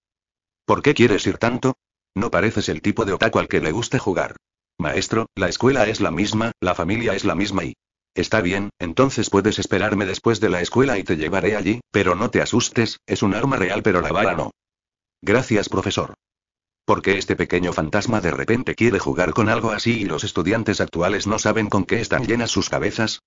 [SPEAKER 1] ¿Por qué quieres ir tanto? No pareces el tipo de otaku al que le guste jugar. Maestro, la escuela es la misma, la familia es la misma y... Está bien, entonces puedes esperarme después de la escuela y te llevaré allí, pero no te asustes, es un arma real pero la bala no. Gracias, profesor. —¿Por qué este pequeño fantasma de repente quiere jugar con algo así y los estudiantes actuales no saben con qué están llenas sus cabezas?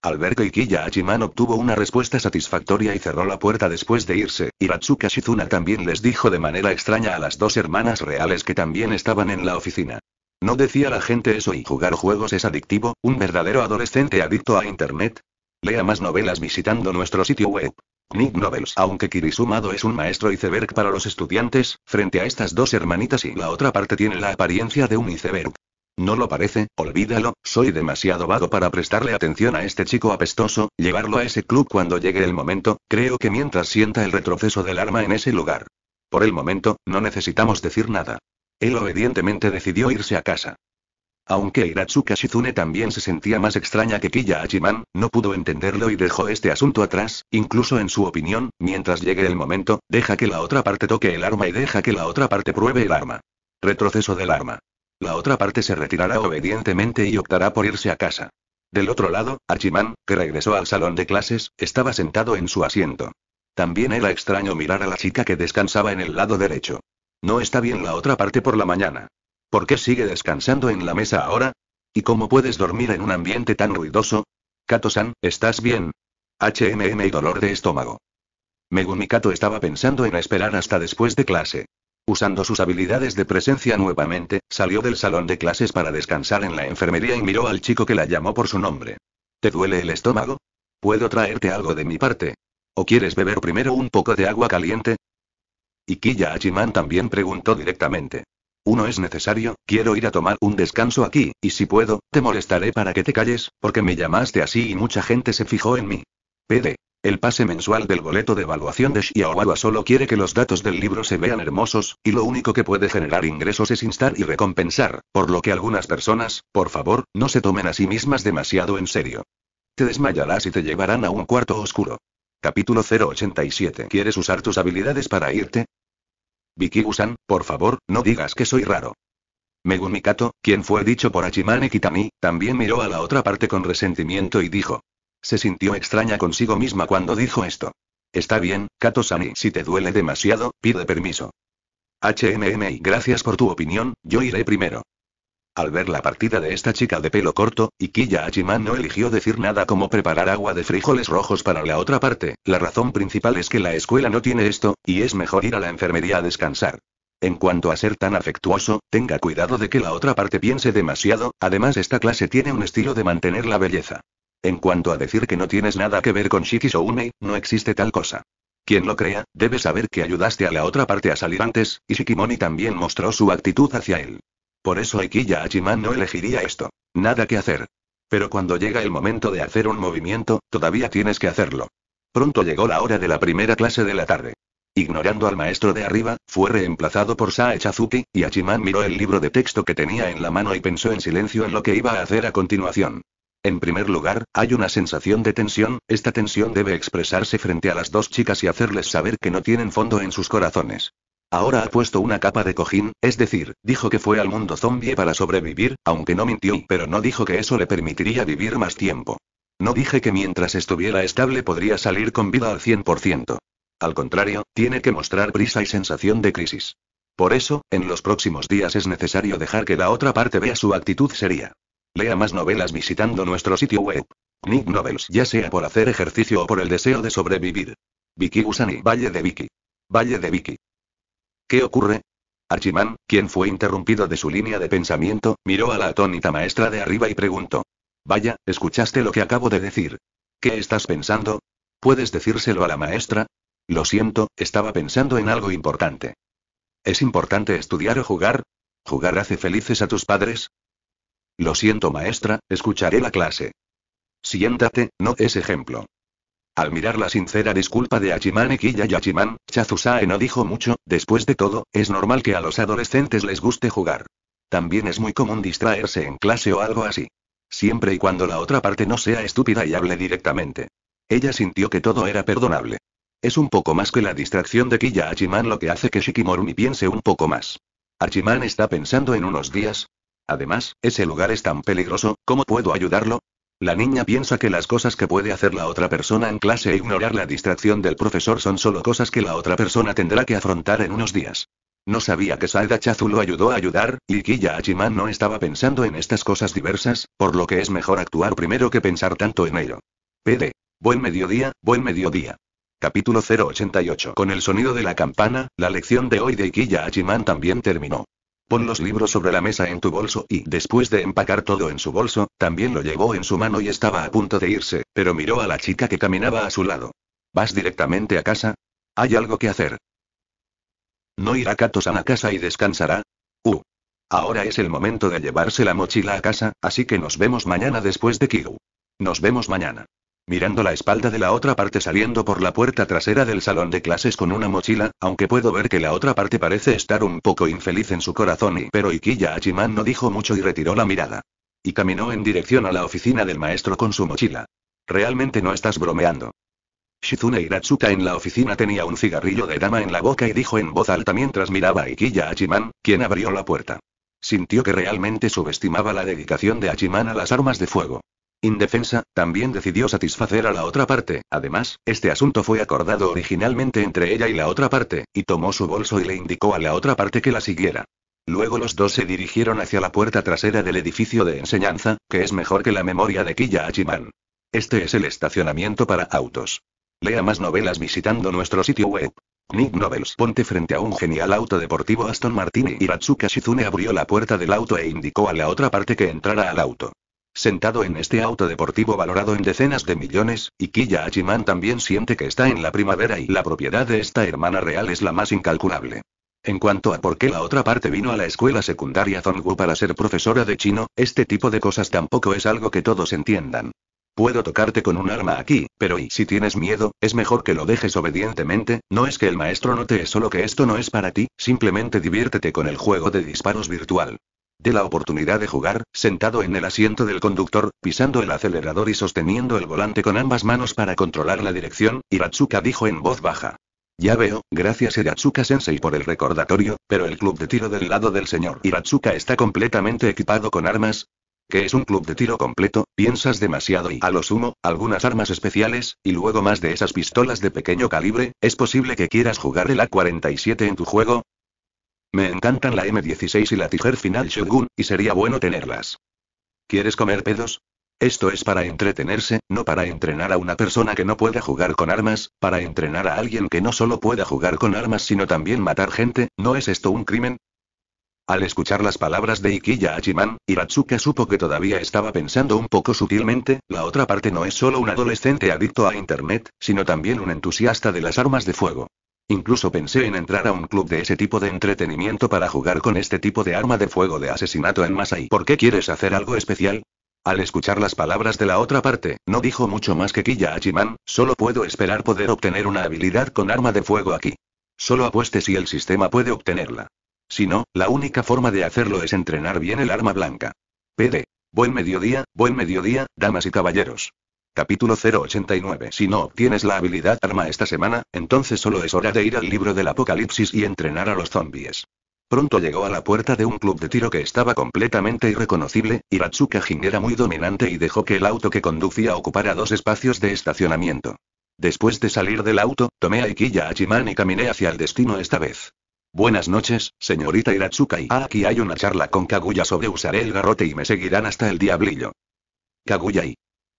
[SPEAKER 1] Al ver que Ikiya Hachiman obtuvo una respuesta satisfactoria y cerró la puerta después de irse, Hiratsuka Shizuna también les dijo de manera extraña a las dos hermanas reales que también estaban en la oficina. ¿No decía la gente eso y jugar juegos es adictivo? ¿Un verdadero adolescente adicto a Internet? Lea más novelas visitando nuestro sitio web. Nick Novels. Aunque Kirisumado es un maestro iceberg para los estudiantes, frente a estas dos hermanitas y la otra parte tiene la apariencia de un iceberg. No lo parece, olvídalo, soy demasiado vago para prestarle atención a este chico apestoso, llevarlo a ese club cuando llegue el momento, creo que mientras sienta el retroceso del arma en ese lugar. Por el momento, no necesitamos decir nada. Él obedientemente decidió irse a casa. Aunque Hiratsuka Shizune también se sentía más extraña que Killa Hachiman, no pudo entenderlo y dejó este asunto atrás, incluso en su opinión, mientras llegue el momento, deja que la otra parte toque el arma y deja que la otra parte pruebe el arma. Retroceso del arma. La otra parte se retirará obedientemente y optará por irse a casa. Del otro lado, Hachiman, que regresó al salón de clases, estaba sentado en su asiento. También era extraño mirar a la chica que descansaba en el lado derecho. No está bien la otra parte por la mañana. ¿Por qué sigue descansando en la mesa ahora? ¿Y cómo puedes dormir en un ambiente tan ruidoso? Kato-san, ¿estás bien? HMM y dolor de estómago. Megumi Kato estaba pensando en esperar hasta después de clase. Usando sus habilidades de presencia nuevamente, salió del salón de clases para descansar en la enfermería y miró al chico que la llamó por su nombre. ¿Te duele el estómago? ¿Puedo traerte algo de mi parte? ¿O quieres beber primero un poco de agua caliente? Y Kiya Achiman también preguntó directamente. Uno es necesario, quiero ir a tomar un descanso aquí, y si puedo, te molestaré para que te calles, porque me llamaste así y mucha gente se fijó en mí. PD. El pase mensual del boleto de evaluación de Xiaohua solo quiere que los datos del libro se vean hermosos, y lo único que puede generar ingresos es instar y recompensar, por lo que algunas personas, por favor, no se tomen a sí mismas demasiado en serio. Te desmayarás y te llevarán a un cuarto oscuro. Capítulo 087 ¿Quieres usar tus habilidades para irte? vicky Usan? por favor, no digas que soy raro. Megumi Kato, quien fue dicho por Hachimane Kitami, también miró a la otra parte con resentimiento y dijo. Se sintió extraña consigo misma cuando dijo esto. Está bien, Kato-sani, si te duele demasiado, pide permiso. HMMI, gracias por tu opinión, yo iré primero. Al ver la partida de esta chica de pelo corto, Ikiya Hachiman no eligió decir nada como preparar agua de frijoles rojos para la otra parte, la razón principal es que la escuela no tiene esto, y es mejor ir a la enfermería a descansar. En cuanto a ser tan afectuoso, tenga cuidado de que la otra parte piense demasiado, además esta clase tiene un estilo de mantener la belleza. En cuanto a decir que no tienes nada que ver con Shiki no existe tal cosa. Quien lo crea, debe saber que ayudaste a la otra parte a salir antes, y Shikimoni también mostró su actitud hacia él. Por eso Aikiya Achiman no elegiría esto. Nada que hacer. Pero cuando llega el momento de hacer un movimiento, todavía tienes que hacerlo. Pronto llegó la hora de la primera clase de la tarde. Ignorando al maestro de arriba, fue reemplazado por Sae Chazuki, y Achiman miró el libro de texto que tenía en la mano y pensó en silencio en lo que iba a hacer a continuación. En primer lugar, hay una sensación de tensión, esta tensión debe expresarse frente a las dos chicas y hacerles saber que no tienen fondo en sus corazones. Ahora ha puesto una capa de cojín, es decir, dijo que fue al mundo zombie para sobrevivir, aunque no mintió, pero no dijo que eso le permitiría vivir más tiempo. No dije que mientras estuviera estable podría salir con vida al 100%. Al contrario, tiene que mostrar prisa y sensación de crisis. Por eso, en los próximos días es necesario dejar que la otra parte vea su actitud seria. Lea más novelas visitando nuestro sitio web. Nick Novels, ya sea por hacer ejercicio o por el deseo de sobrevivir. Vicky Usani. Valle de Vicky. Valle de Vicky. ¿Qué ocurre? Archimán, quien fue interrumpido de su línea de pensamiento, miró a la atónita maestra de arriba y preguntó. Vaya, ¿escuchaste lo que acabo de decir? ¿Qué estás pensando? ¿Puedes decírselo a la maestra? Lo siento, estaba pensando en algo importante. ¿Es importante estudiar o jugar? ¿Jugar hace felices a tus padres? Lo siento, maestra, escucharé la clase. Siéntate, no es ejemplo. Al mirar la sincera disculpa de Hachiman Kiya Yachiman, Chazusae no dijo mucho, después de todo, es normal que a los adolescentes les guste jugar. También es muy común distraerse en clase o algo así. Siempre y cuando la otra parte no sea estúpida y hable directamente. Ella sintió que todo era perdonable. Es un poco más que la distracción de Killa Hachiman lo que hace que Shikimorumi piense un poco más. Hachiman está pensando en unos días. Además, ese lugar es tan peligroso, ¿cómo puedo ayudarlo? La niña piensa que las cosas que puede hacer la otra persona en clase e ignorar la distracción del profesor son solo cosas que la otra persona tendrá que afrontar en unos días. No sabía que Saida Chazu lo ayudó a ayudar, y Kiya Hachiman no estaba pensando en estas cosas diversas, por lo que es mejor actuar primero que pensar tanto en ello. PD. Buen mediodía, buen mediodía. Capítulo 088 Con el sonido de la campana, la lección de hoy de Ikiya Hachiman también terminó. Pon los libros sobre la mesa en tu bolso y, después de empacar todo en su bolso, también lo llevó en su mano y estaba a punto de irse, pero miró a la chica que caminaba a su lado. ¿Vas directamente a casa? Hay algo que hacer. ¿No irá Kato-san a casa y descansará? Uh. Ahora es el momento de llevarse la mochila a casa, así que nos vemos mañana después de Kiw. Nos vemos mañana mirando la espalda de la otra parte saliendo por la puerta trasera del salón de clases con una mochila, aunque puedo ver que la otra parte parece estar un poco infeliz en su corazón y pero Ikiya Achiman no dijo mucho y retiró la mirada. Y caminó en dirección a la oficina del maestro con su mochila. Realmente no estás bromeando. Shizune Hiratsuka en la oficina tenía un cigarrillo de dama en la boca y dijo en voz alta mientras miraba a Ikiya Achiman, quien abrió la puerta. Sintió que realmente subestimaba la dedicación de Achiman a las armas de fuego indefensa, también decidió satisfacer a la otra parte. Además, este asunto fue acordado originalmente entre ella y la otra parte, y tomó su bolso y le indicó a la otra parte que la siguiera. Luego los dos se dirigieron hacia la puerta trasera del edificio de enseñanza, que es mejor que la memoria de Kiya Este es el estacionamiento para autos. Lea más novelas visitando nuestro sitio web. Nick Novels ponte frente a un genial auto deportivo Aston Martin y Ratsuka Shizune abrió la puerta del auto e indicó a la otra parte que entrara al auto. Sentado en este auto deportivo valorado en decenas de millones, Ikiya Hachiman también siente que está en la primavera y la propiedad de esta hermana real es la más incalculable. En cuanto a por qué la otra parte vino a la escuela secundaria Zonggu para ser profesora de chino, este tipo de cosas tampoco es algo que todos entiendan. Puedo tocarte con un arma aquí, pero y si tienes miedo, es mejor que lo dejes obedientemente, no es que el maestro note solo que esto no es para ti, simplemente diviértete con el juego de disparos virtual de la oportunidad de jugar, sentado en el asiento del conductor, pisando el acelerador y sosteniendo el volante con ambas manos para controlar la dirección, iratsuka dijo en voz baja. Ya veo, gracias Hiratsuka Sensei por el recordatorio, pero el club de tiro del lado del señor iratsuka está completamente equipado con armas. que es un club de tiro completo? Piensas demasiado y a lo sumo, algunas armas especiales, y luego más de esas pistolas de pequeño calibre, ¿es posible que quieras jugar el A-47 en tu juego? Me encantan la M16 y la Tiger Final Shogun, y sería bueno tenerlas. ¿Quieres comer pedos? Esto es para entretenerse, no para entrenar a una persona que no pueda jugar con armas, para entrenar a alguien que no solo pueda jugar con armas sino también matar gente, ¿no es esto un crimen? Al escuchar las palabras de Ikiya Hachiman, Hiratsuka supo que todavía estaba pensando un poco sutilmente, la otra parte no es solo un adolescente adicto a Internet, sino también un entusiasta de las armas de fuego. Incluso pensé en entrar a un club de ese tipo de entretenimiento para jugar con este tipo de arma de fuego de asesinato en masa. por qué quieres hacer algo especial? Al escuchar las palabras de la otra parte, no dijo mucho más que Killa Hachiman, solo puedo esperar poder obtener una habilidad con arma de fuego aquí. Solo apueste si el sistema puede obtenerla. Si no, la única forma de hacerlo es entrenar bien el arma blanca. PD. Buen mediodía, buen mediodía, damas y caballeros. Capítulo 089 Si no obtienes la habilidad arma esta semana, entonces solo es hora de ir al libro del apocalipsis y entrenar a los zombies. Pronto llegó a la puerta de un club de tiro que estaba completamente irreconocible, y era muy dominante y dejó que el auto que conducía ocupara dos espacios de estacionamiento. Después de salir del auto, tomé a Ikiya Hachiman y caminé hacia el destino esta vez. Buenas noches, señorita Iratsuka. Ah, aquí hay una charla con Kaguya sobre usaré el garrote y me seguirán hasta el diablillo. Kaguya y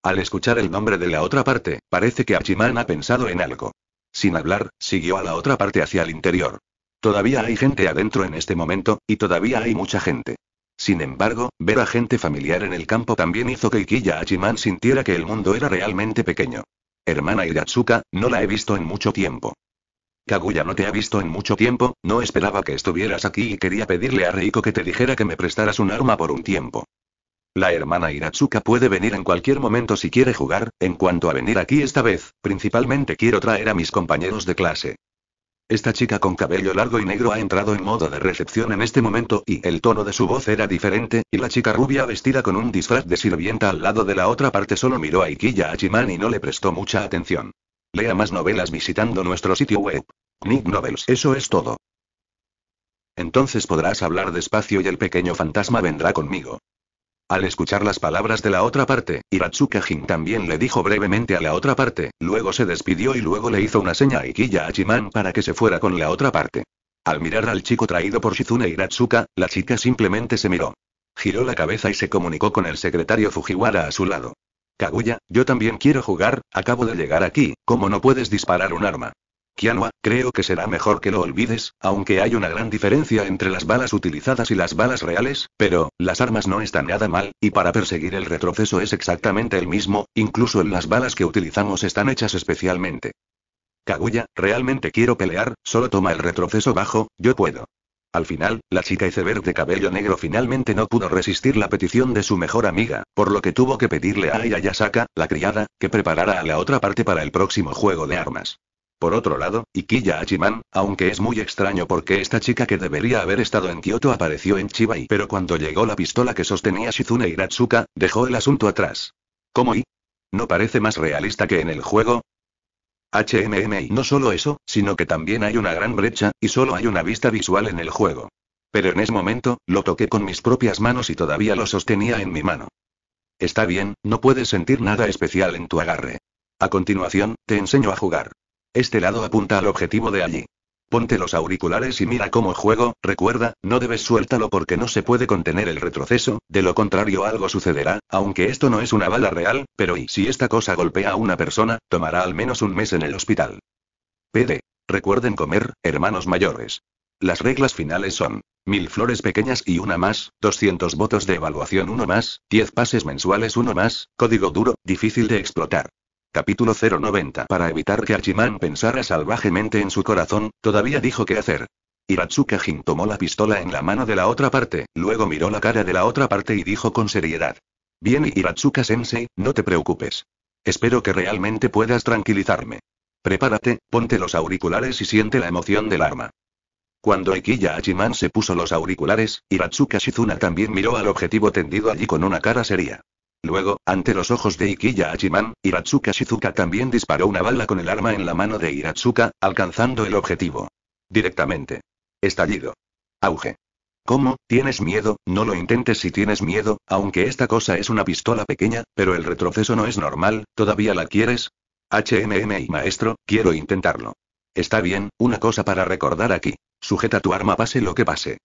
[SPEAKER 1] al escuchar el nombre de la otra parte, parece que Achiman ha pensado en algo. Sin hablar, siguió a la otra parte hacia el interior. Todavía hay gente adentro en este momento, y todavía hay mucha gente. Sin embargo, ver a gente familiar en el campo también hizo que Ikiya Achiman sintiera que el mundo era realmente pequeño. Hermana Iratsuka no la he visto en mucho tiempo. Kaguya no te ha visto en mucho tiempo, no esperaba que estuvieras aquí y quería pedirle a Reiko que te dijera que me prestaras un arma por un tiempo. La hermana Hiratsuka puede venir en cualquier momento si quiere jugar, en cuanto a venir aquí esta vez, principalmente quiero traer a mis compañeros de clase. Esta chica con cabello largo y negro ha entrado en modo de recepción en este momento y el tono de su voz era diferente, y la chica rubia vestida con un disfraz de sirvienta al lado de la otra parte solo miró a Ikiya Hachiman y no le prestó mucha atención. Lea más novelas visitando nuestro sitio web. Nick Novels, eso es todo. Entonces podrás hablar despacio y el pequeño fantasma vendrá conmigo. Al escuchar las palabras de la otra parte, Iratsuka Jin también le dijo brevemente a la otra parte, luego se despidió y luego le hizo una seña a Ikiya Hachiman para que se fuera con la otra parte. Al mirar al chico traído por Shizune Hiratsuka, e la chica simplemente se miró. Giró la cabeza y se comunicó con el secretario Fujiwara a su lado. Kaguya, yo también quiero jugar, acabo de llegar aquí, ¿cómo no puedes disparar un arma? Kianua, creo que será mejor que lo olvides, aunque hay una gran diferencia entre las balas utilizadas y las balas reales, pero, las armas no están nada mal, y para perseguir el retroceso es exactamente el mismo, incluso en las balas que utilizamos están hechas especialmente. Kaguya, realmente quiero pelear, solo toma el retroceso bajo, yo puedo. Al final, la chica iceberg de cabello negro finalmente no pudo resistir la petición de su mejor amiga, por lo que tuvo que pedirle a Aya Yasaka, la criada, que preparara a la otra parte para el próximo juego de armas. Por otro lado, Ikiya Hachiman, aunque es muy extraño porque esta chica que debería haber estado en Kioto apareció en Chibai, pero cuando llegó la pistola que sostenía Shizune Hiratsuka, dejó el asunto atrás. ¿Cómo y? ¿No parece más realista que en el juego? HMM no solo eso, sino que también hay una gran brecha, y solo hay una vista visual en el juego. Pero en ese momento, lo toqué con mis propias manos y todavía lo sostenía en mi mano. Está bien, no puedes sentir nada especial en tu agarre. A continuación, te enseño a jugar. Este lado apunta al objetivo de allí. Ponte los auriculares y mira cómo juego, recuerda, no debes suéltalo porque no se puede contener el retroceso, de lo contrario algo sucederá, aunque esto no es una bala real, pero y si esta cosa golpea a una persona, tomará al menos un mes en el hospital. PD. Recuerden comer, hermanos mayores. Las reglas finales son, mil flores pequeñas y una más, 200 votos de evaluación uno más, 10 pases mensuales uno más, código duro, difícil de explotar. Capítulo 090 Para evitar que Achiman pensara salvajemente en su corazón, todavía dijo qué hacer. Hiratsuka Jin tomó la pistola en la mano de la otra parte, luego miró la cara de la otra parte y dijo con seriedad. Bien Iratsuka sensei no te preocupes. Espero que realmente puedas tranquilizarme. Prepárate, ponte los auriculares y siente la emoción del arma. Cuando Ikiya Achiman se puso los auriculares, Hiratsuka Shizuna también miró al objetivo tendido allí con una cara seria. Luego, ante los ojos de Ikiya Hachiman, Hiratsuka Shizuka también disparó una bala con el arma en la mano de Hiratsuka, alcanzando el objetivo. Directamente. Estallido. Auge. ¿Cómo? ¿Tienes miedo? No lo intentes si tienes miedo, aunque esta cosa es una pistola pequeña, pero el retroceso no es normal, ¿todavía la quieres? HMM maestro, quiero intentarlo. Está bien, una cosa para recordar aquí. Sujeta tu arma pase lo que pase.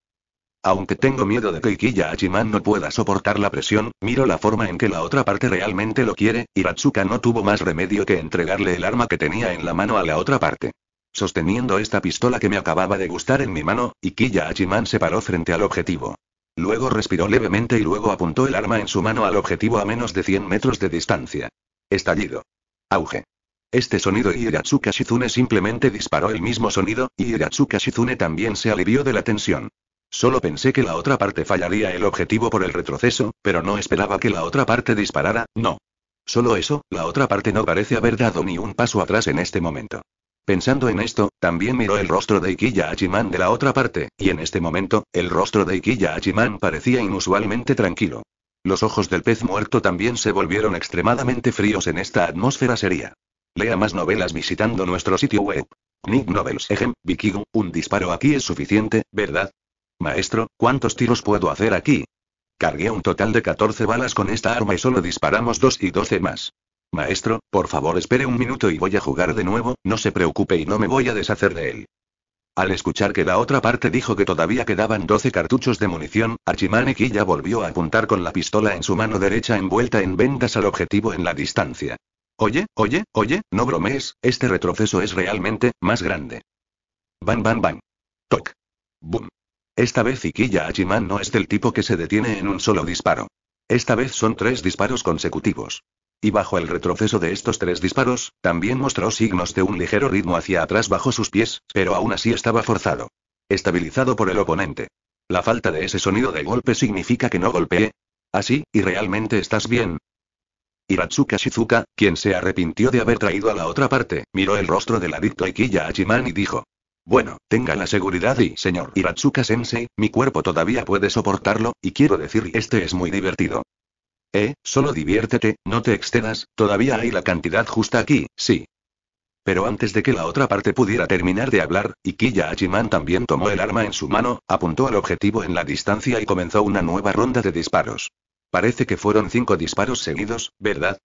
[SPEAKER 1] Aunque tengo miedo de que Ikiya Hachiman no pueda soportar la presión, miro la forma en que la otra parte realmente lo quiere, y no tuvo más remedio que entregarle el arma que tenía en la mano a la otra parte. Sosteniendo esta pistola que me acababa de gustar en mi mano, Ikiya Hachiman se paró frente al objetivo. Luego respiró levemente y luego apuntó el arma en su mano al objetivo a menos de 100 metros de distancia. Estallido. Auge. Este sonido y Hiratsuka Shizune simplemente disparó el mismo sonido, y Hiratsuka Shizune también se alivió de la tensión. Solo pensé que la otra parte fallaría el objetivo por el retroceso, pero no esperaba que la otra parte disparara, no. Solo eso, la otra parte no parece haber dado ni un paso atrás en este momento. Pensando en esto, también miró el rostro de Ikiya Hachiman de la otra parte, y en este momento, el rostro de Ikiya Hachiman parecía inusualmente tranquilo. Los ojos del pez muerto también se volvieron extremadamente fríos en esta atmósfera seria. Lea más novelas visitando nuestro sitio web. Nick Novels Ejem, Vikigo, un disparo aquí es suficiente, ¿verdad? Maestro, ¿cuántos tiros puedo hacer aquí? Cargué un total de 14 balas con esta arma y solo disparamos 2 y 12 más. Maestro, por favor espere un minuto y voy a jugar de nuevo, no se preocupe y no me voy a deshacer de él. Al escuchar que la otra parte dijo que todavía quedaban 12 cartuchos de munición, Archimaneki ya volvió a apuntar con la pistola en su mano derecha envuelta en vendas al objetivo en la distancia. Oye, oye, oye, no bromees, este retroceso es realmente, más grande. Bam, bam, bam. Toc. Boom. Esta vez Ikiya Hachiman no es del tipo que se detiene en un solo disparo. Esta vez son tres disparos consecutivos. Y bajo el retroceso de estos tres disparos, también mostró signos de un ligero ritmo hacia atrás bajo sus pies, pero aún así estaba forzado. Estabilizado por el oponente. La falta de ese sonido de golpe significa que no golpeé. Así, y realmente estás bien. Hiratsuka Shizuka, quien se arrepintió de haber traído a la otra parte, miró el rostro del adicto Ikiya Hachiman y dijo. Bueno, tenga la seguridad y, señor Hiratsuka-sensei, mi cuerpo todavía puede soportarlo, y quiero decir, este es muy divertido. Eh, solo diviértete, no te excedas, todavía hay la cantidad justa aquí, sí. Pero antes de que la otra parte pudiera terminar de hablar, Ikiya Hachiman también tomó el arma en su mano, apuntó al objetivo en la distancia y comenzó una nueva ronda de disparos. Parece que fueron cinco disparos seguidos, ¿verdad?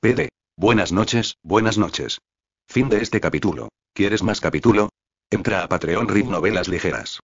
[SPEAKER 1] PD. Buenas noches, buenas noches. Fin de este capítulo. ¿Quieres más capítulo? Entra a Patreon Rip Novelas Ligeras.